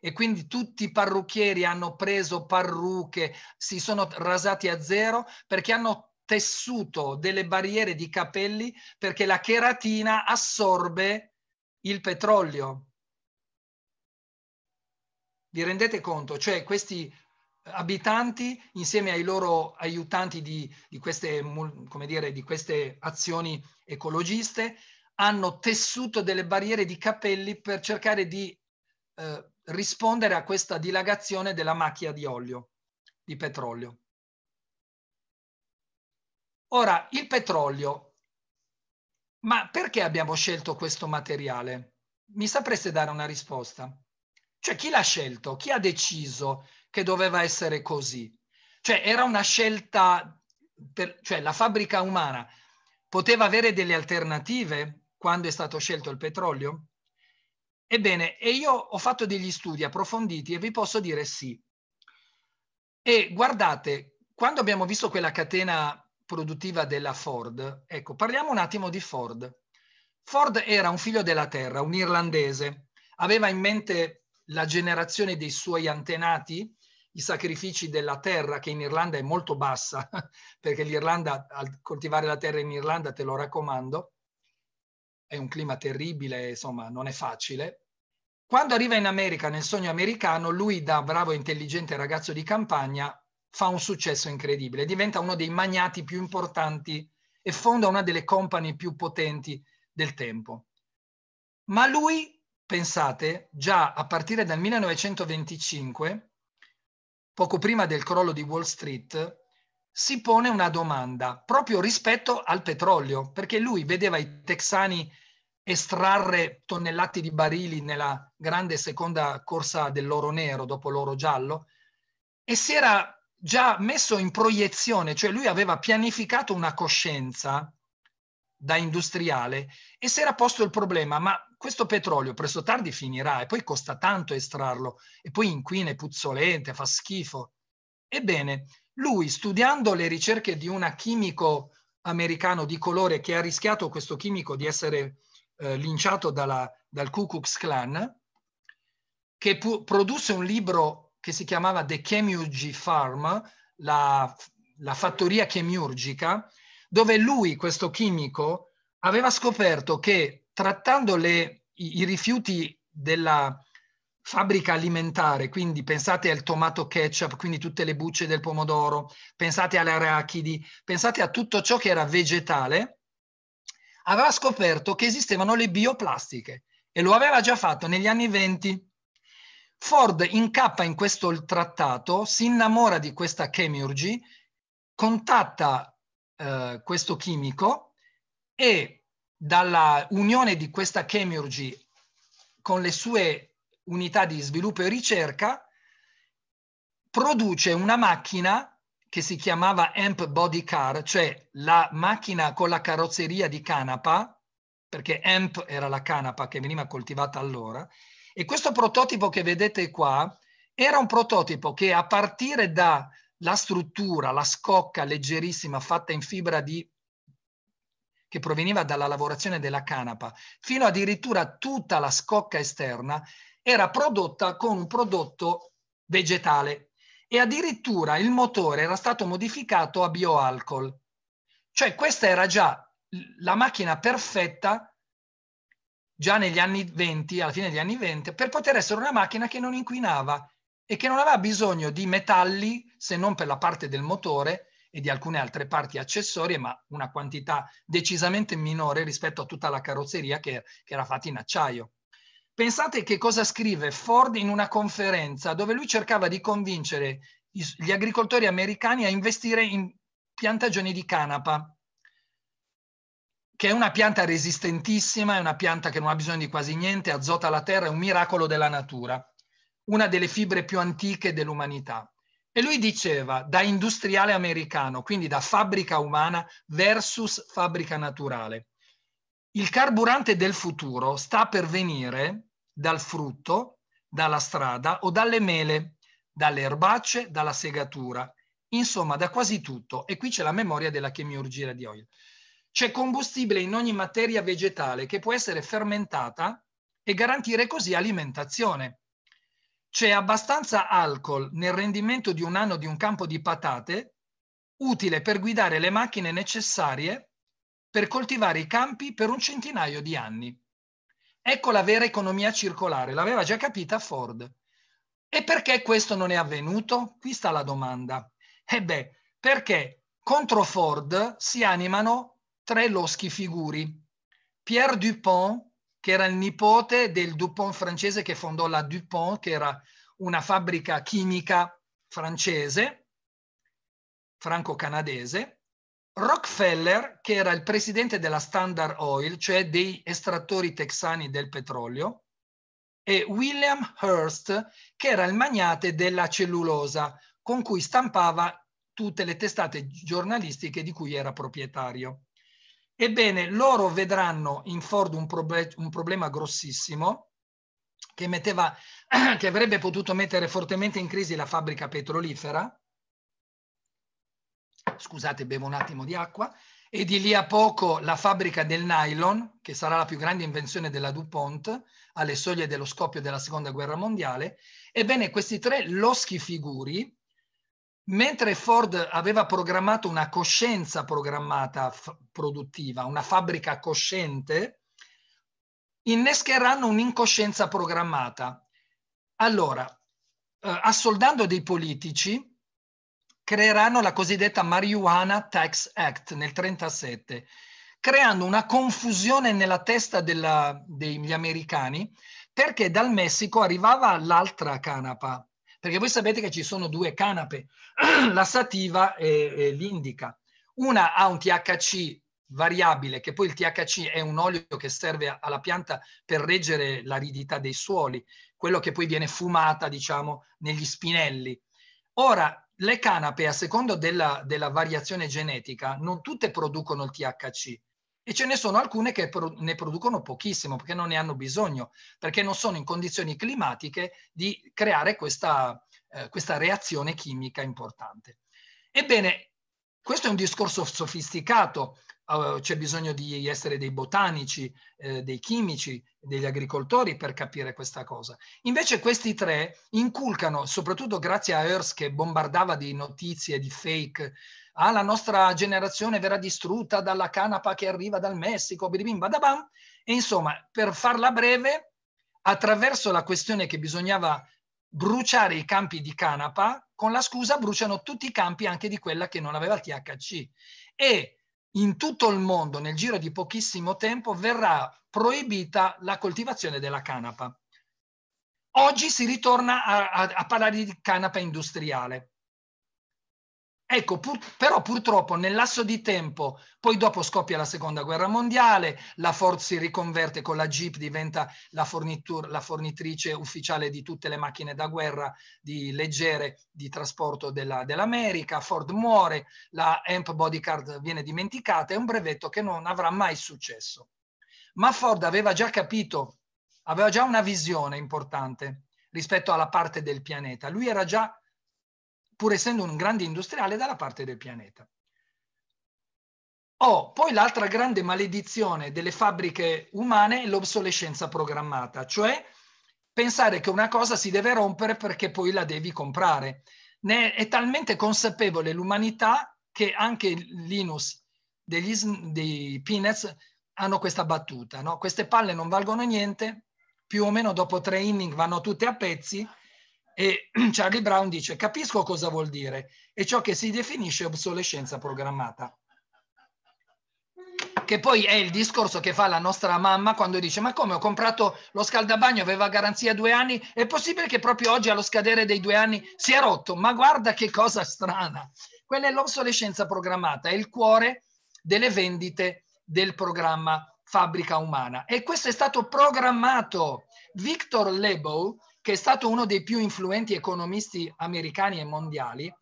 e quindi tutti i parrucchieri hanno preso parrucche, si sono rasati a zero perché hanno tessuto delle barriere di capelli perché la cheratina assorbe il petrolio. Vi rendete conto? Cioè questi eh, abitanti insieme ai loro aiutanti di, di, queste, dire, di queste azioni ecologiste hanno tessuto delle barriere di capelli per cercare di eh, rispondere a questa dilagazione della macchia di olio, di petrolio. Ora, il petrolio. Ma perché abbiamo scelto questo materiale? Mi sapreste dare una risposta? Cioè, chi l'ha scelto? Chi ha deciso che doveva essere così? Cioè, era una scelta, per, cioè la fabbrica umana poteva avere delle alternative quando è stato scelto il petrolio? Ebbene, e io ho fatto degli studi approfonditi e vi posso dire sì. E guardate, quando abbiamo visto quella catena produttiva della Ford. Ecco, parliamo un attimo di Ford. Ford era un figlio della terra, un irlandese, aveva in mente la generazione dei suoi antenati, i sacrifici della terra che in Irlanda è molto bassa, [LAUGHS] perché l'Irlanda, coltivare la terra in Irlanda, te lo raccomando, è un clima terribile, insomma, non è facile. Quando arriva in America, nel sogno americano, lui da bravo e intelligente ragazzo di campagna fa un successo incredibile, diventa uno dei magnati più importanti e fonda una delle company più potenti del tempo. Ma lui, pensate, già a partire dal 1925, poco prima del crollo di Wall Street, si pone una domanda proprio rispetto al petrolio, perché lui vedeva i texani estrarre tonnellate di barili nella grande seconda corsa dell'oro nero dopo l'oro giallo e si era già messo in proiezione, cioè lui aveva pianificato una coscienza da industriale e si era posto il problema, ma questo petrolio presto tardi finirà e poi costa tanto estrarlo e poi inquina, è puzzolente, fa schifo. Ebbene, lui studiando le ricerche di un chimico americano di colore che ha rischiato questo chimico di essere eh, linciato dalla, dal Ku Klux Klan, che pu- produsse un libro che si chiamava The Chemurgy Farm, la, la fattoria chemiurgica, dove lui, questo chimico, aveva scoperto che trattando le, i, i, rifiuti della fabbrica alimentare, quindi pensate al tomato ketchup, quindi tutte le bucce del pomodoro, pensate alle arachidi, pensate a tutto ciò che era vegetale, aveva scoperto che esistevano le bioplastiche e lo aveva già fatto negli anni 20 Ford incappa in questo trattato, si innamora di questa chemiurgy, contatta eh, questo chimico e dalla unione di questa chemiurgy con le sue unità di sviluppo e ricerca produce una macchina che si chiamava Amp Body Car, cioè la macchina con la carrozzeria di canapa, perché Amp era la canapa che veniva coltivata allora, e questo prototipo che vedete qua era un prototipo che a partire dalla struttura, la scocca leggerissima fatta in fibra di che proveniva dalla lavorazione della canapa, fino addirittura tutta la scocca esterna, era prodotta con un prodotto vegetale e addirittura il motore era stato modificato a bioalcol. Cioè questa era già la macchina perfetta già negli anni 20, alla fine degli anni 20, per poter essere una macchina che non inquinava e che non aveva bisogno di metalli se non per la parte del motore e di alcune altre parti accessorie, ma una quantità decisamente minore rispetto a tutta la carrozzeria che, che era fatta in acciaio. Pensate che cosa scrive Ford in una conferenza dove lui cercava di convincere gli agricoltori americani a investire in piantagioni di canapa che è una pianta resistentissima, è una pianta che non ha bisogno di quasi niente, azota la terra, è un miracolo della natura, una delle fibre più antiche dell'umanità. E lui diceva da industriale americano, quindi da fabbrica umana versus fabbrica naturale. Il carburante del futuro sta per venire dal frutto, dalla strada o dalle mele, dalle erbacce, dalla segatura, insomma da quasi tutto. E qui c'è la memoria della chemiurgia di Hoyle. C'è combustibile in ogni materia vegetale che può essere fermentata e garantire così alimentazione. C'è abbastanza alcol nel rendimento di un anno di un campo di patate, utile per guidare le macchine necessarie per coltivare i campi per un centinaio di anni. Ecco la vera economia circolare, l'aveva già capita Ford. E perché questo non è avvenuto? Qui sta la domanda. E eh perché contro Ford si animano tre loschi figuri. Pierre Dupont, che era il nipote del Dupont francese che fondò la Dupont, che era una fabbrica chimica francese, franco-canadese, Rockefeller, che era il presidente della Standard Oil, cioè dei estrattori texani del petrolio, e William Hearst, che era il magnate della cellulosa, con cui stampava tutte le testate giornalistiche di cui era proprietario. Ebbene, loro vedranno in Ford un, proble- un problema grossissimo che, metteva, [CLEARS THROAT] che avrebbe potuto mettere fortemente in crisi la fabbrica petrolifera. Scusate, bevo un attimo di acqua. E di lì a poco la fabbrica del nylon, che sarà la più grande invenzione della DuPont, alle soglie dello scoppio della seconda guerra mondiale. Ebbene, questi tre loschi figuri Mentre Ford aveva programmato una coscienza programmata f- produttiva, una fabbrica cosciente, innescheranno un'incoscienza programmata. Allora, eh, assoldando dei politici, creeranno la cosiddetta Marijuana Tax Act nel 1937, creando una confusione nella testa della, degli americani perché dal Messico arrivava l'altra canapa, perché voi sapete che ci sono due canape, [CLEARS THROAT] la sativa e, e l'indica. Una ha un THC variabile, che poi il THC è un olio che serve alla pianta per reggere l'aridità dei suoli, quello che poi viene fumata, diciamo, negli spinelli. Ora, le canape, a secondo della, della variazione genetica, non tutte producono il THC e ce ne sono alcune che pro- ne producono pochissimo perché non ne hanno bisogno, perché non sono in condizioni climatiche di creare questa, eh, questa reazione chimica importante. Ebbene, questo è un discorso sofisticato, uh, c'è bisogno di essere dei botanici, eh, dei chimici, degli agricoltori per capire questa cosa. Invece questi tre inculcano, soprattutto grazie a Earth che bombardava di notizie, di fake, ah, la nostra generazione verrà distrutta dalla canapa che arriva dal Messico, bidibim badabam. E insomma, per farla breve, attraverso la questione che bisognava bruciare i campi di canapa, con la scusa bruciano tutti i campi anche di quella che non aveva il THC. E in tutto il mondo, nel giro di pochissimo tempo, verrà proibita la coltivazione della canapa. Oggi si ritorna a, a, a parlare di canapa industriale. Ecco, pur, però purtroppo nel lasso di tempo, poi dopo scoppia la seconda guerra mondiale, la Ford si riconverte con la Jeep, diventa la, la fornitrice ufficiale di tutte le macchine da guerra di leggere di trasporto della, dell'America, Ford muore, la Amp Bodycard viene dimenticata, è un brevetto che non avrà mai successo. Ma Ford aveva già capito, aveva già una visione importante rispetto alla parte del pianeta, lui era già pur essendo un grande industriale, dalla parte del pianeta. Oh, poi l'altra grande maledizione delle fabbriche umane è l'obsolescenza programmata, cioè pensare che una cosa si deve rompere perché poi la devi comprare. Ne è talmente consapevole l'umanità che anche Linus degli, dei Peanuts hanno questa battuta, no? queste palle non valgono niente, più o meno dopo tre inning vanno tutte a pezzi e [CLEARS THROAT] Charlie Brown dice, capisco cosa vuol dire, è ciò che si definisce obsolescenza programmata. Che poi è il discorso che fa la nostra mamma quando dice, ma come ho comprato lo scaldabagno, aveva garanzia due anni, è possibile che proprio oggi allo scadere dei due anni si è rotto, ma guarda che cosa strana. Quella è l'obsolescenza programmata, è il cuore delle vendite del programma fabbrica umana. E questo è stato programmato. Victor Lebow che è stato uno dei più influenti economisti americani e mondiali,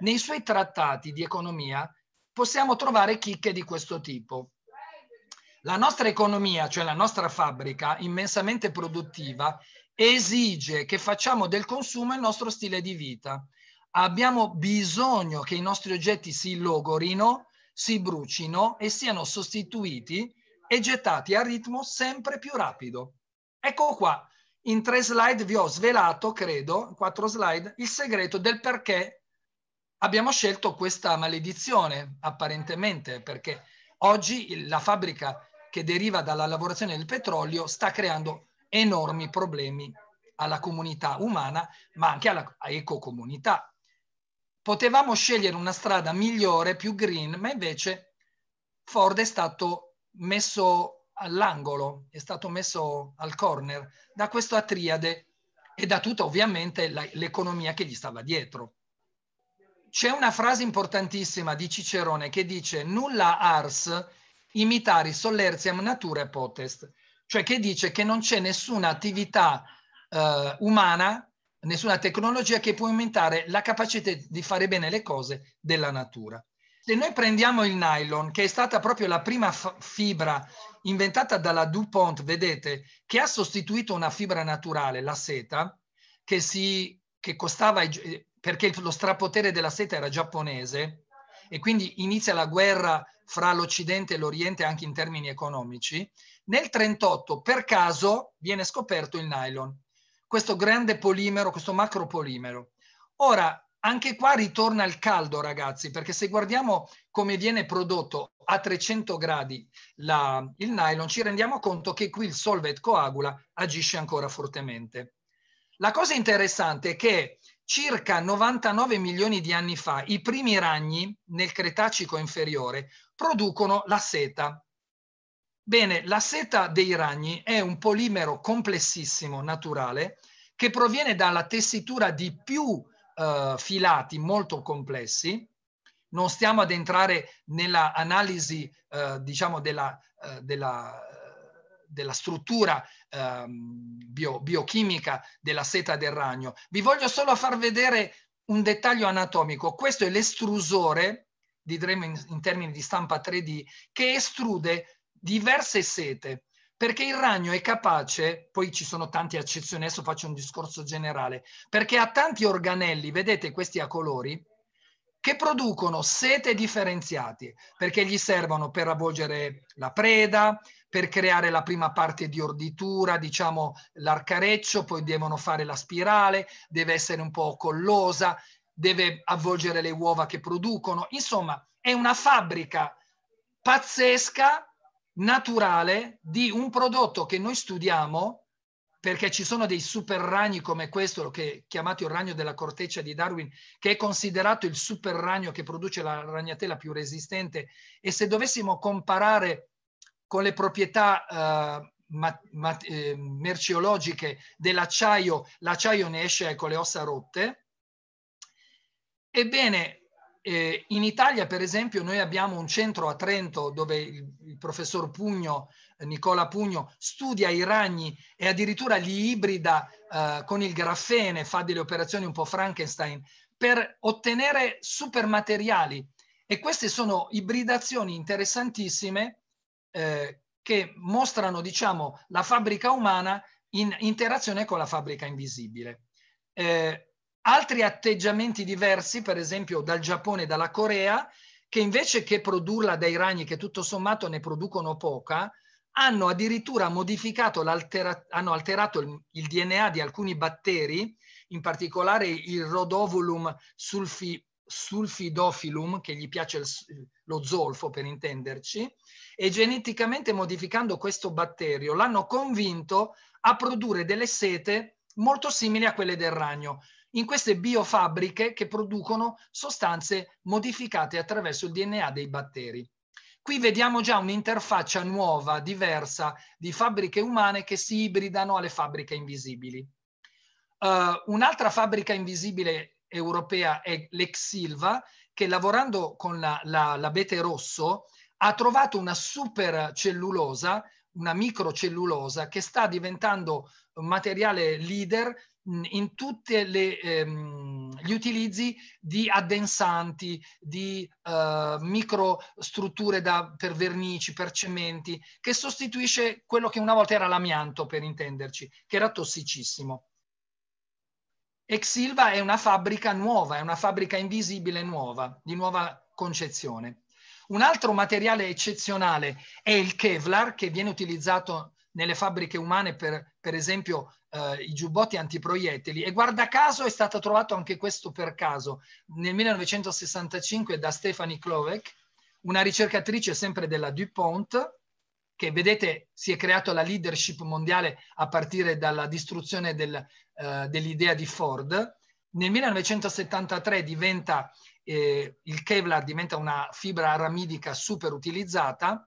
nei suoi trattati di economia possiamo trovare chicche di questo tipo. La nostra economia, cioè la nostra fabbrica immensamente produttiva, esige che facciamo del consumo il nostro stile di vita. Abbiamo bisogno che i nostri oggetti si logorino, si brucino e siano sostituiti e gettati a ritmo sempre più rapido. Ecco qua in tre slide vi ho svelato, credo, quattro slide, il segreto del perché abbiamo scelto questa maledizione, apparentemente, perché oggi la fabbrica che deriva dalla lavorazione del petrolio sta creando enormi problemi alla comunità umana, ma anche alla ecocomunità. Potevamo scegliere una strada migliore, più green, ma invece Ford è stato messo all'angolo, è stato messo al corner da questo triade e da tutta ovviamente la, l'economia che gli stava dietro. C'è una frase importantissima di Cicerone che dice nulla ars imitari solerziam natura potest, cioè che dice che non c'è nessuna attività eh, umana, nessuna tecnologia che può aumentare la capacità di fare bene le cose della natura se noi prendiamo il nylon, che è stata proprio la prima fibra inventata dalla DuPont, vedete, che ha sostituito una fibra naturale, la seta, che, si, che costava, perché lo strapotere della seta era giapponese, e quindi inizia la guerra fra l'Occidente e l'Oriente anche in termini economici, nel 1938 per caso viene scoperto il nylon, questo grande polimero, questo macropolimero. Ora, anche qua ritorna il caldo, ragazzi, perché se guardiamo come viene prodotto a 300 gradi la, il nylon, ci rendiamo conto che qui il solvet coagula agisce ancora fortemente. La cosa interessante è che circa 99 milioni di anni fa i primi ragni nel Cretacico inferiore producono la seta. Bene, la seta dei ragni è un polimero complessissimo, naturale, che proviene dalla tessitura di più eh, filati molto complessi. Non stiamo ad entrare nella analisi, eh, diciamo, della, eh, della, eh, della struttura ehm, bio, biochimica della seta del ragno. Vi voglio solo far vedere un dettaglio anatomico. Questo è l'estrusore, diremo in, in termini di stampa 3D, che estrude diverse sete perché il ragno è capace, poi ci sono tante accezioni, adesso faccio un discorso generale, perché ha tanti organelli, vedete questi a colori, che producono sete differenziate, perché gli servono per avvolgere la preda, per creare la prima parte di orditura, diciamo l'arcareccio, poi devono fare la spirale, deve essere un po' collosa, deve avvolgere le uova che producono. Insomma, è una fabbrica pazzesca naturale di un prodotto che noi studiamo perché ci sono dei super ragni come questo, che chiamato il ragno della corteccia di Darwin, che è considerato il super ragno che produce la ragnatela più resistente. E se dovessimo comparare con le proprietà eh, mat- mat- eh, merceologiche dell'acciaio, l'acciaio ne esce con le ossa rotte, ebbene eh, in Italia, per esempio, noi abbiamo un centro a Trento dove il, il professor Pugno, eh, Nicola Pugno, studia i ragni e addirittura li ibrida eh, con il grafene, fa delle operazioni un po' Frankenstein, per ottenere super materiali. E queste sono ibridazioni interessantissime eh, che mostrano, diciamo, la fabbrica umana in interazione con la fabbrica invisibile. Eh, Altri atteggiamenti diversi, per esempio dal Giappone e dalla Corea, che invece che produrla dai ragni, che tutto sommato ne producono poca, hanno addirittura modificato, hanno alterato il, il, DNA di alcuni batteri, in particolare il Rhodovolum sulfi, sulfidophilum, che gli piace il, lo zolfo per intenderci, e geneticamente modificando questo batterio l'hanno convinto a produrre delle sete molto simili a quelle del ragno in queste biofabbriche che producono sostanze modificate attraverso il DNA dei batteri. Qui vediamo già un'interfaccia nuova, diversa, di fabbriche umane che si ibridano alle fabbriche invisibili. Uh, un'altra fabbrica invisibile europea è l'Exilva, che lavorando con la, la, l'abete rosso ha trovato una supercellulosa, una microcellulosa, che sta diventando un materiale leader in tutti ehm, gli utilizzi di addensanti, di eh, microstrutture da, per vernici, per cementi, che sostituisce quello che una volta era l'amianto, per intenderci, che era tossicissimo. Exilva è una fabbrica nuova, è una fabbrica invisibile nuova, di nuova concezione. Un altro materiale eccezionale è il Kevlar, che viene utilizzato nelle fabbriche umane per, per esempio, eh, i giubbotti antiproiettili. E guarda caso è stato trovato anche questo per caso nel 1965 da Stephanie Klovek, una ricercatrice sempre della DuPont, che vedete si è creata la leadership mondiale a partire dalla distruzione del, eh, dell'idea di Ford. Nel 1973 diventa, eh, il Kevlar diventa una fibra aramidica super utilizzata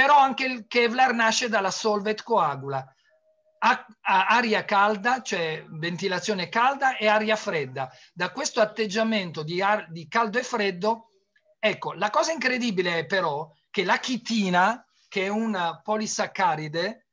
però anche il Kevlar nasce dalla solvet coagula, a, a aria calda, cioè ventilazione calda e aria fredda. Da questo atteggiamento di, ar, di caldo e freddo, ecco, la cosa incredibile è però che la chitina, che è una polisaccaride,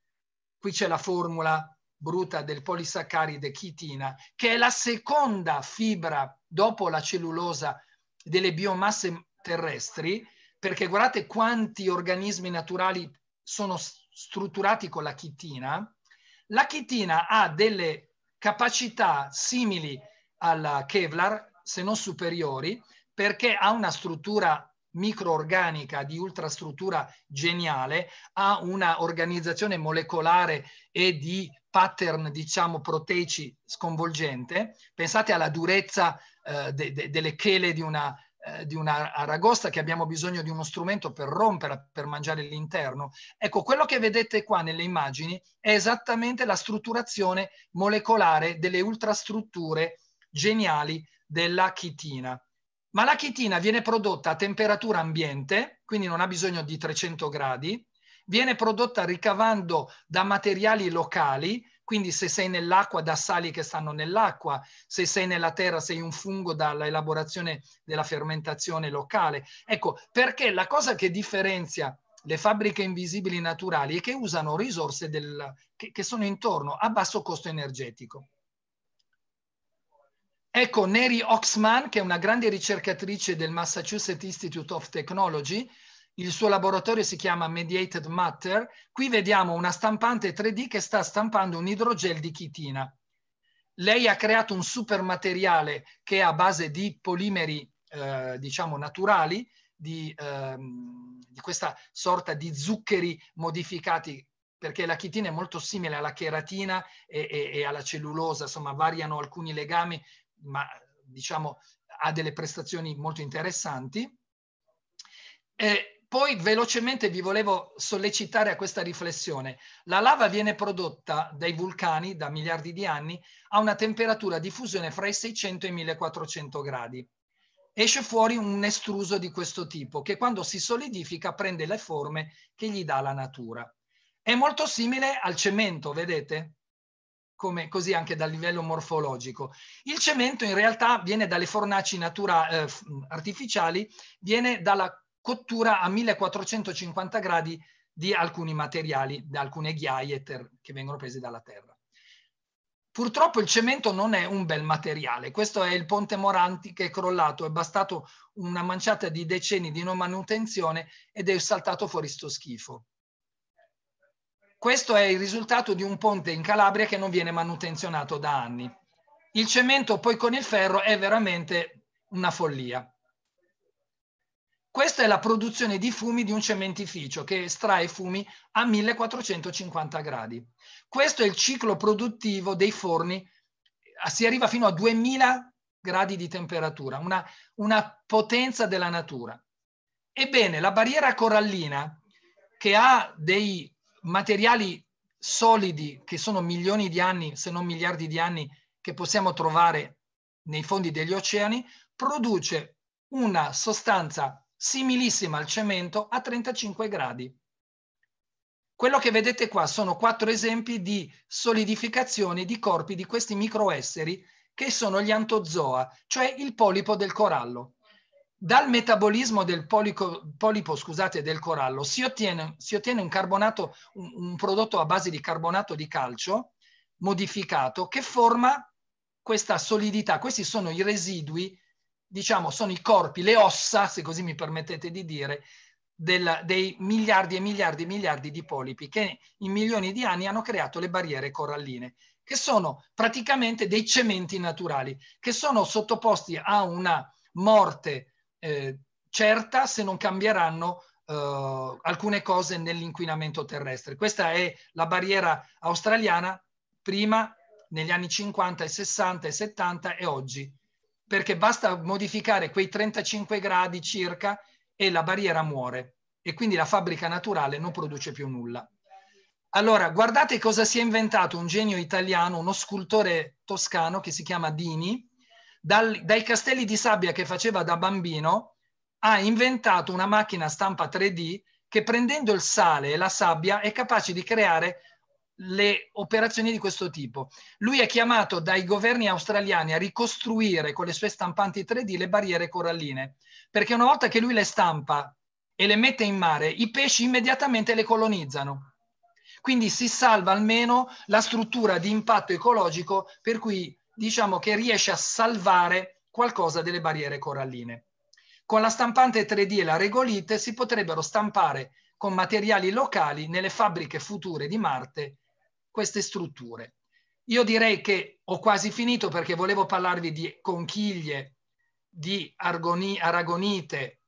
qui c'è la formula bruta del polisaccaride chitina, che è la seconda fibra dopo la cellulosa delle biomasse terrestri, perché guardate quanti organismi naturali sono strutturati con la chitina, la chitina ha delle capacità simili alla Kevlar, se non superiori, perché ha una struttura microorganica di ultrastruttura geniale, ha una organizzazione molecolare e di pattern, diciamo, proteici sconvolgente. Pensate alla durezza eh, de de delle chele di una eh, di una aragosta che abbiamo bisogno di uno strumento per rompere, per mangiare l'interno. Ecco, quello che vedete qua nelle immagini è esattamente la strutturazione molecolare delle ultrastrutture geniali della chitina. Ma la chitina viene prodotta a temperatura ambiente, quindi non ha bisogno di 300 gradi, viene prodotta ricavando da materiali locali, quindi se sei nell'acqua da sali che stanno nell'acqua, se sei nella terra sei un fungo dalla elaborazione della fermentazione locale. Ecco, perché la cosa che differenzia le fabbriche invisibili naturali è che usano risorse del, che, che sono intorno a basso costo energetico. Ecco Neri Oxman, che è una grande ricercatrice del Massachusetts Institute of Technology, il suo laboratorio si chiama Mediated Matter, qui vediamo una stampante 3D che sta stampando un idrogel di chitina. Lei ha creato un super materiale che è a base di polimeri, eh, diciamo, naturali, di, ehm, di questa sorta di zuccheri modificati perché la chitina è molto simile alla cheratina e, e, e, alla cellulosa, insomma variano alcuni legami, ma diciamo ha delle prestazioni molto interessanti. E eh, poi velocemente vi volevo sollecitare a questa riflessione. La lava viene prodotta dai vulcani da miliardi di anni a una temperatura di fusione fra i 600 e i 1400 gradi. Esce fuori un estruso di questo tipo che quando si solidifica prende le forme che gli dà la natura. È molto simile al cemento, vedete? Come, così anche dal livello morfologico. Il cemento in realtà viene dalle fornaci natura, eh, artificiali, viene dalla cottura a 1450 gradi di alcuni materiali, da alcune ghiaie che vengono prese dalla terra. Purtroppo il cemento non è un bel materiale, questo è il ponte Moranti che è crollato, è bastato una manciata di decenni di non manutenzione ed è saltato fuori sto schifo. Questo è il risultato di un ponte in Calabria che non viene manutenzionato da anni. Il cemento poi con il ferro è veramente una follia. Questa è la produzione di fumi di un cementificio che estrae fumi a 1450 gradi. Questo è il ciclo produttivo dei forni, ah, si arriva fino a 2000 gradi di temperatura, una, una potenza della natura. Ebbene, la barriera corallina, che ha dei materiali solidi che sono milioni di anni, se non miliardi di anni, che possiamo trovare nei fondi degli oceani, produce una sostanza similissima al cemento a 35 gradi. Quello che vedete qua sono quattro esempi di solidificazione di corpi di questi microesseri che sono gli antozoa, cioè il polipo del corallo. Dal metabolismo del polico, polipo scusate, del corallo si ottiene, si ottiene un, carbonato, un, un prodotto a base di carbonato di calcio modificato che forma questa solidità. Questi sono i residui diciamo, sono i corpi, le ossa, se così mi permettete di dire, del, dei miliardi e miliardi e miliardi di polipi che in milioni di anni hanno creato le barriere coralline, che sono praticamente dei cementi naturali, che sono sottoposti a una morte eh, certa se non cambieranno eh, alcune cose nell'inquinamento terrestre. Questa è la barriera australiana prima, negli anni 50 e 60 e 70 e oggi perché basta modificare quei 35 gradi circa e la barriera muore e quindi la fabbrica naturale non produce più nulla. Allora, guardate cosa si è inventato un genio italiano, uno scultore toscano che si chiama Dini, dal, dai castelli di sabbia che faceva da bambino, ha inventato una macchina stampa 3D che prendendo il sale e la sabbia è capace di creare le operazioni di questo tipo. Lui è chiamato dai governi australiani a ricostruire con le sue stampanti 3D le barriere coralline, perché una volta che lui le stampa e le mette in mare, i pesci immediatamente le colonizzano. Quindi si salva almeno la struttura di impatto ecologico per cui diciamo che riesce a salvare qualcosa delle barriere coralline. Con la stampante 3D e la regolite si potrebbero stampare con materiali locali nelle fabbriche future di Marte queste strutture. Io direi che ho quasi finito perché volevo parlarvi di conchiglie, di argoni, aragonite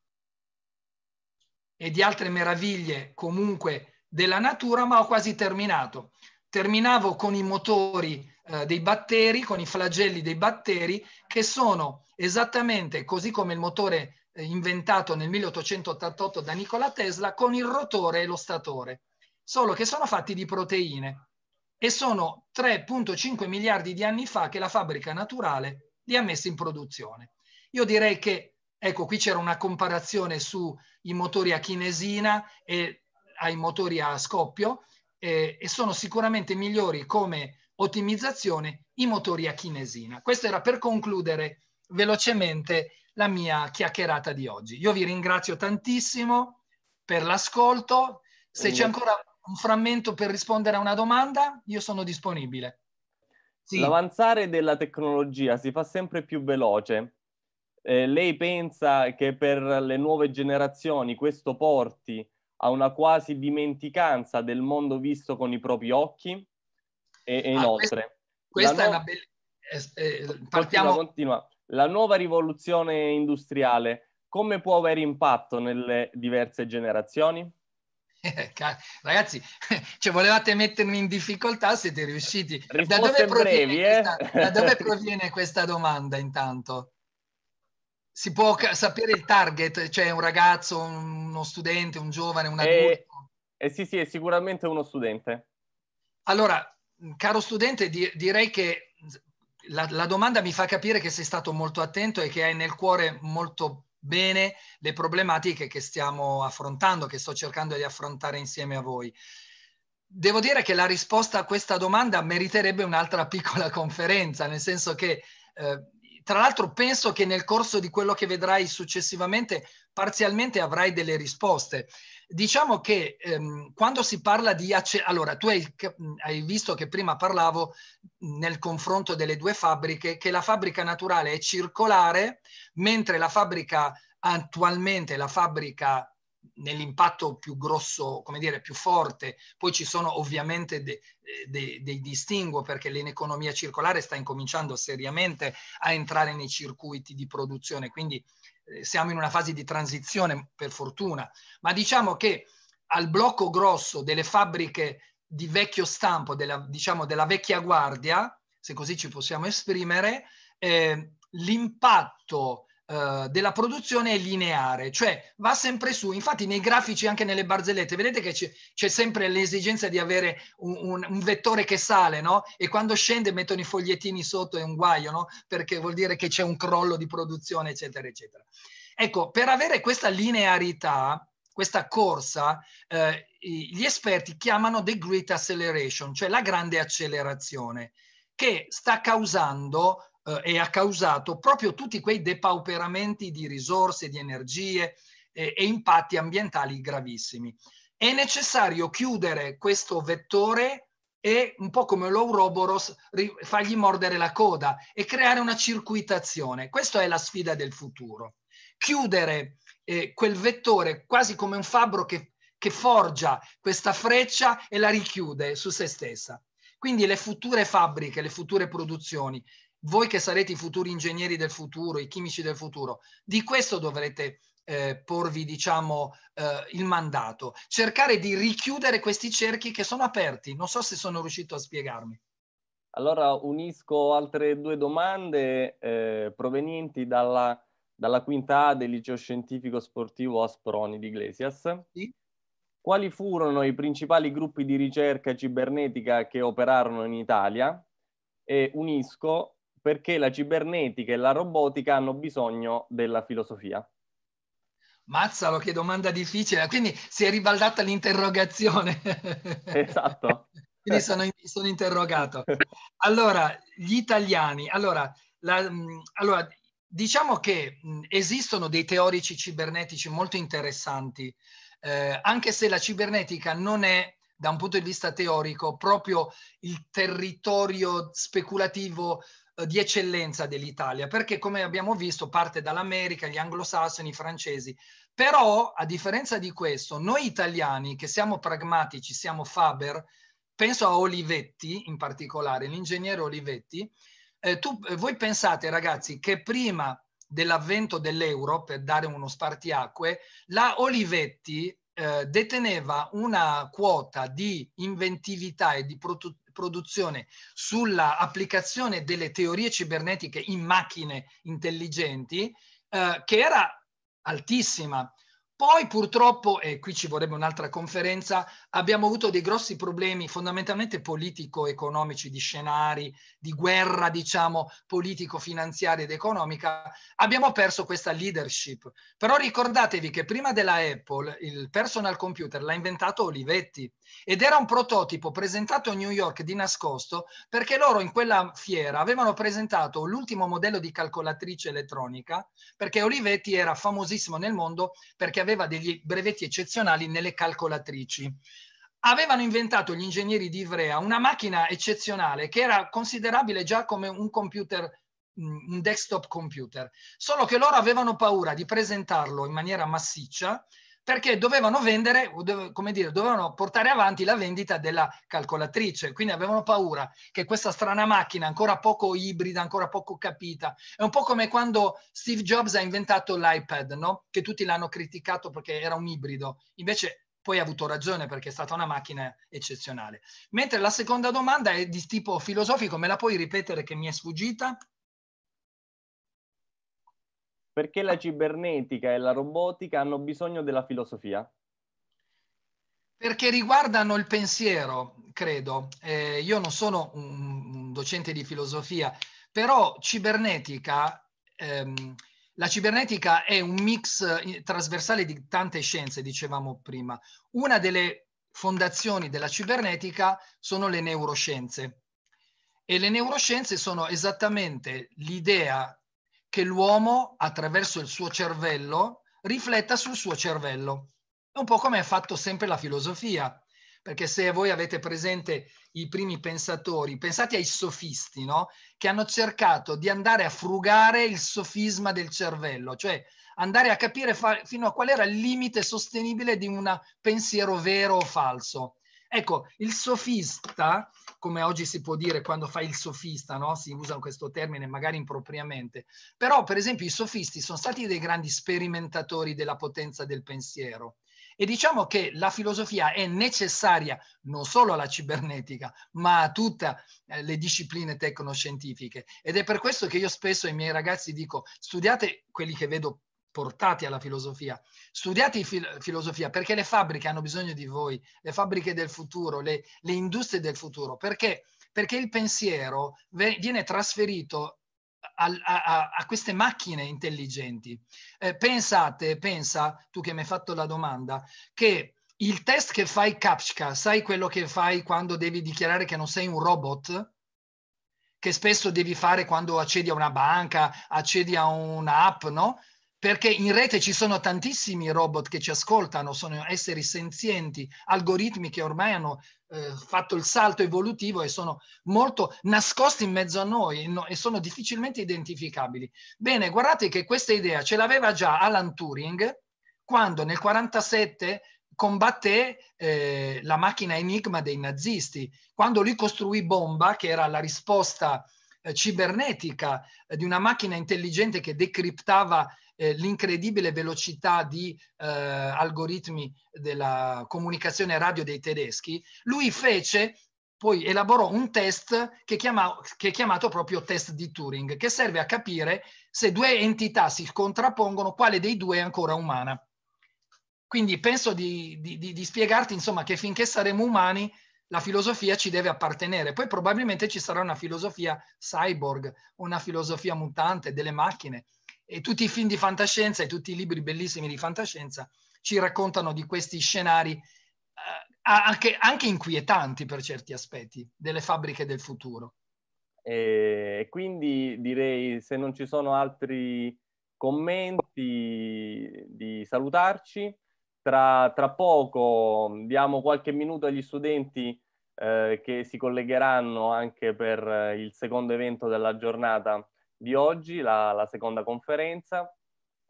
e di altre meraviglie comunque della natura, ma ho quasi terminato. Terminavo con i motori eh, dei batteri, con i flagelli dei batteri, che sono esattamente così come il motore eh, inventato nel 1888 da Nikola Tesla, con il rotore e lo statore, solo che sono fatti di proteine e sono 3.5 miliardi di anni fa che la fabbrica naturale li ha messi in produzione. Io direi che, ecco, qui c'era una comparazione sui motori a chinesina e ai motori a scoppio eh, e sono sicuramente migliori come ottimizzazione i motori a chinesina. Questo era per concludere velocemente la mia chiacchierata di oggi. Io vi ringrazio tantissimo per l'ascolto. Se c'è ancora un frammento per rispondere a una domanda, io sono disponibile. Sì. L'avanzare della tecnologia si fa sempre più veloce. Eh, lei pensa che per le nuove generazioni questo porti a una quasi dimenticanza del mondo visto con i propri occhi? E, e ah, inoltre... Ah, questa, questa no... è una bella... Eh, eh, partiamo... Continua, continua. La nuova rivoluzione industriale come può avere impatto nelle diverse generazioni? [LAUGHS] Ragazzi, [LAUGHS] cioè volevate mettermi in difficoltà, siete riusciti. Da dove, brevi, eh? questa, da dove, [LAUGHS] proviene questa, domanda intanto? Si può sapere il target, cioè un ragazzo, uno studente, un giovane, un eh, adulto? Eh, eh sì, sì, è sicuramente uno studente. Allora, caro studente, di- direi che la, la domanda mi fa capire che sei stato molto attento e che hai nel cuore molto bene le problematiche che stiamo affrontando, che sto cercando di affrontare insieme a voi. Devo dire che la risposta a questa domanda meriterebbe un'altra piccola [LAUGHS] conferenza, nel senso che eh, tra l'altro penso che nel corso di quello che vedrai successivamente parzialmente avrai delle risposte. Diciamo che ehm, quando si parla di... Allora, tu hai, hai, visto che prima parlavo nel confronto delle due fabbriche, che la fabbrica naturale è circolare, mentre la fabbrica attualmente, la fabbrica nell'impatto più grosso, come dire, più forte, poi ci sono ovviamente dei de, distinguo perché l'economia circolare sta incominciando seriamente a entrare nei circuiti di produzione, quindi siamo in una fase di transizione per fortuna, ma diciamo che al blocco grosso delle fabbriche di vecchio stampo, della, diciamo della vecchia guardia, se così ci possiamo esprimere, eh, l'impatto eh, della produzione è lineare, cioè va sempre su. Infatti nei grafici, anche nelle barzellette, vedete che c'è, c'è sempre l'esigenza di avere un, un, un, vettore che sale, no? E quando scende mettono i fogliettini sotto, è un guaio, no? Perché vuol dire che c'è un crollo di produzione, eccetera, eccetera. Ecco, per avere questa linearità, questa corsa, eh, gli esperti chiamano the great acceleration, cioè la grande accelerazione, che sta causando eh, e ha causato proprio tutti quei depauperamenti di risorse, di energie eh, e impatti ambientali gravissimi. È necessario chiudere questo vettore e un po' come l'Ouroboros fargli mordere la coda e creare una circuitazione. Questa è la sfida del futuro. Chiudere eh, quel vettore quasi come un fabbro che, che forgia questa freccia e la richiude su se stessa. Quindi le future fabbriche, le future produzioni voi che sarete i futuri ingegneri del futuro, i chimici del futuro, di questo dovrete eh, porvi diciamo eh, il mandato, cercare di richiudere questi cerchi che sono aperti. Non so se sono riuscito a spiegarmi. Allora unisco altre due domande eh, provenienti dalla, dalla, quinta A del liceo scientifico sportivo Asproni di Iglesias. Sì? Quali furono i principali gruppi di ricerca cibernetica che operarono in Italia? E unisco perché la cibernetica e la robotica hanno bisogno della filosofia. Mazzalo, che domanda difficile. Quindi si è ribaldata l'interrogazione. [LAUGHS] Esatto. [LAUGHS] Quindi sono, sono, interrogato. Allora, gli italiani. Allora, la, mm, allora diciamo che mm, esistono dei teorici cibernetici molto interessanti, eh, anche se la cibernetica non è da un punto di vista teorico, proprio il territorio speculativo eh, di eccellenza dell'Italia, perché come abbiamo visto parte dall'America, gli anglosassoni, i francesi. Però, a differenza di questo, noi italiani che siamo pragmatici, siamo Faber, penso a Olivetti in particolare, l'ingegnere Olivetti, eh, tu, eh, voi pensate ragazzi che prima dell'avvento dell'euro, per dare uno spartiacque, la Olivetti eh, deteneva una quota di inventività e di produ- produzione applicazione delle teorie cibernetiche in macchine intelligenti, eh, che era altissima. Poi purtroppo, e qui ci vorrebbe un'altra conferenza, abbiamo avuto dei grossi problemi fondamentalmente politico-economici, di scenari, di guerra, diciamo, politico-finanziaria ed economica. Abbiamo perso questa leadership. Però ricordatevi che prima della Apple il personal computer l'ha inventato Olivetti ed era un prototipo presentato a New York di nascosto perché loro in quella fiera avevano presentato l'ultimo modello di calcolatrice elettronica perché Olivetti era famosissimo nel mondo perché aveva aveva degli brevetti eccezionali nelle calcolatrici. Avevano inventato gli ingegneri di Ivrea una macchina eccezionale che era considerabile già come un computer mm, un desktop computer, solo che loro avevano paura di presentarlo in maniera massiccia perché dovevano vendere, come dire, dovevano portare avanti la vendita della calcolatrice, quindi avevano paura che questa strana macchina, ancora poco ibrida, ancora poco capita, è un po' come quando Steve Jobs ha inventato l'iPad, no? che tutti l'hanno criticato perché era un ibrido, invece poi ha avuto ragione perché è stata una macchina eccezionale. Mentre la seconda domanda è di tipo filosofico, me la puoi ripetere che mi è sfuggita? Perché la cibernetica e la robotica hanno bisogno della filosofia? Perché riguardano il pensiero, credo. Eh, io non sono un docente di filosofia, però cibernetica, ehm, la cibernetica è un mix eh, trasversale di tante scienze, dicevamo prima. Una delle fondazioni della cibernetica sono le neuroscienze. E le neuroscienze sono esattamente l'idea che l'uomo attraverso il suo cervello rifletta sul suo cervello. È un po' come ha fatto sempre la filosofia, perché se voi avete presente i primi pensatori, pensate ai sofisti, no? che hanno cercato di andare a frugare il sofisma del cervello, cioè andare a capire fa- fino a qual era il limite sostenibile di un pensiero vero o falso. Ecco, il sofista come oggi si può dire quando fai il sofista, no? si usa questo termine magari impropriamente, però per esempio i sofisti sono stati dei grandi sperimentatori della potenza del pensiero. E diciamo che la filosofia è necessaria non solo alla cibernetica, ma a tutte eh, le discipline tecnoscientifiche. Ed è per questo che io spesso ai miei ragazzi dico, studiate quelli che vedo portati alla filosofia, studiate fil- filosofia perché le fabbriche hanno bisogno di voi, le fabbriche del futuro, le, le industrie del futuro, perché? Perché il pensiero ve- viene trasferito a, a, a, queste macchine intelligenti. Eh, pensate, pensa, tu che mi hai fatto la domanda, che il test che fai CAPTCHA, sai quello che fai quando devi dichiarare che non sei un robot? Che spesso devi fare quando accedi a una banca, accedi a un'app, no? perché in rete ci sono tantissimi robot che ci ascoltano, sono esseri senzienti, algoritmi che ormai hanno eh, fatto il salto evolutivo e sono molto nascosti in mezzo a noi e, no, e sono difficilmente identificabili. Bene, guardate che questa idea ce l'aveva già Alan Turing quando nel 1947 combatté eh, la macchina enigma dei nazisti, quando lui costruì Bomba, che era la risposta eh, cibernetica eh, di una macchina intelligente che decriptava eh, l'incredibile velocità di eh, algoritmi della comunicazione radio dei tedeschi, lui fece poi elaborò un test che, chiama, che, è chiamato proprio test di Turing, che serve a capire se due entità si contrappongono, quale dei due è ancora umana. Quindi penso di, di, di, di spiegarti, insomma, che finché saremo umani, la filosofia ci deve appartenere. Poi probabilmente ci sarà una filosofia cyborg, una filosofia mutante delle macchine, e tutti i film di fantascienza e tutti i libri bellissimi di fantascienza ci raccontano di questi scenari eh, anche, anche, inquietanti per certi aspetti delle fabbriche del futuro. E quindi direi se non ci sono altri commenti di salutarci. Tra, tra poco diamo qualche minuto agli studenti eh, che si collegheranno anche per il secondo evento della giornata di oggi, la, la seconda conferenza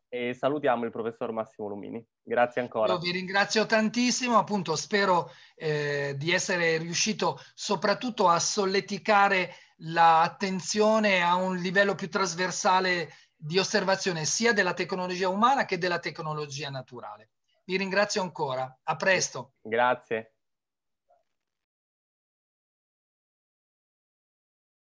e salutiamo il professor Massimo Lumini. Grazie ancora. Io vi ringrazio tantissimo, appunto spero eh, di essere riuscito soprattutto a solleticare l'attenzione a un livello più trasversale di osservazione sia della tecnologia umana che della tecnologia naturale. Vi ringrazio ancora, a presto. Grazie.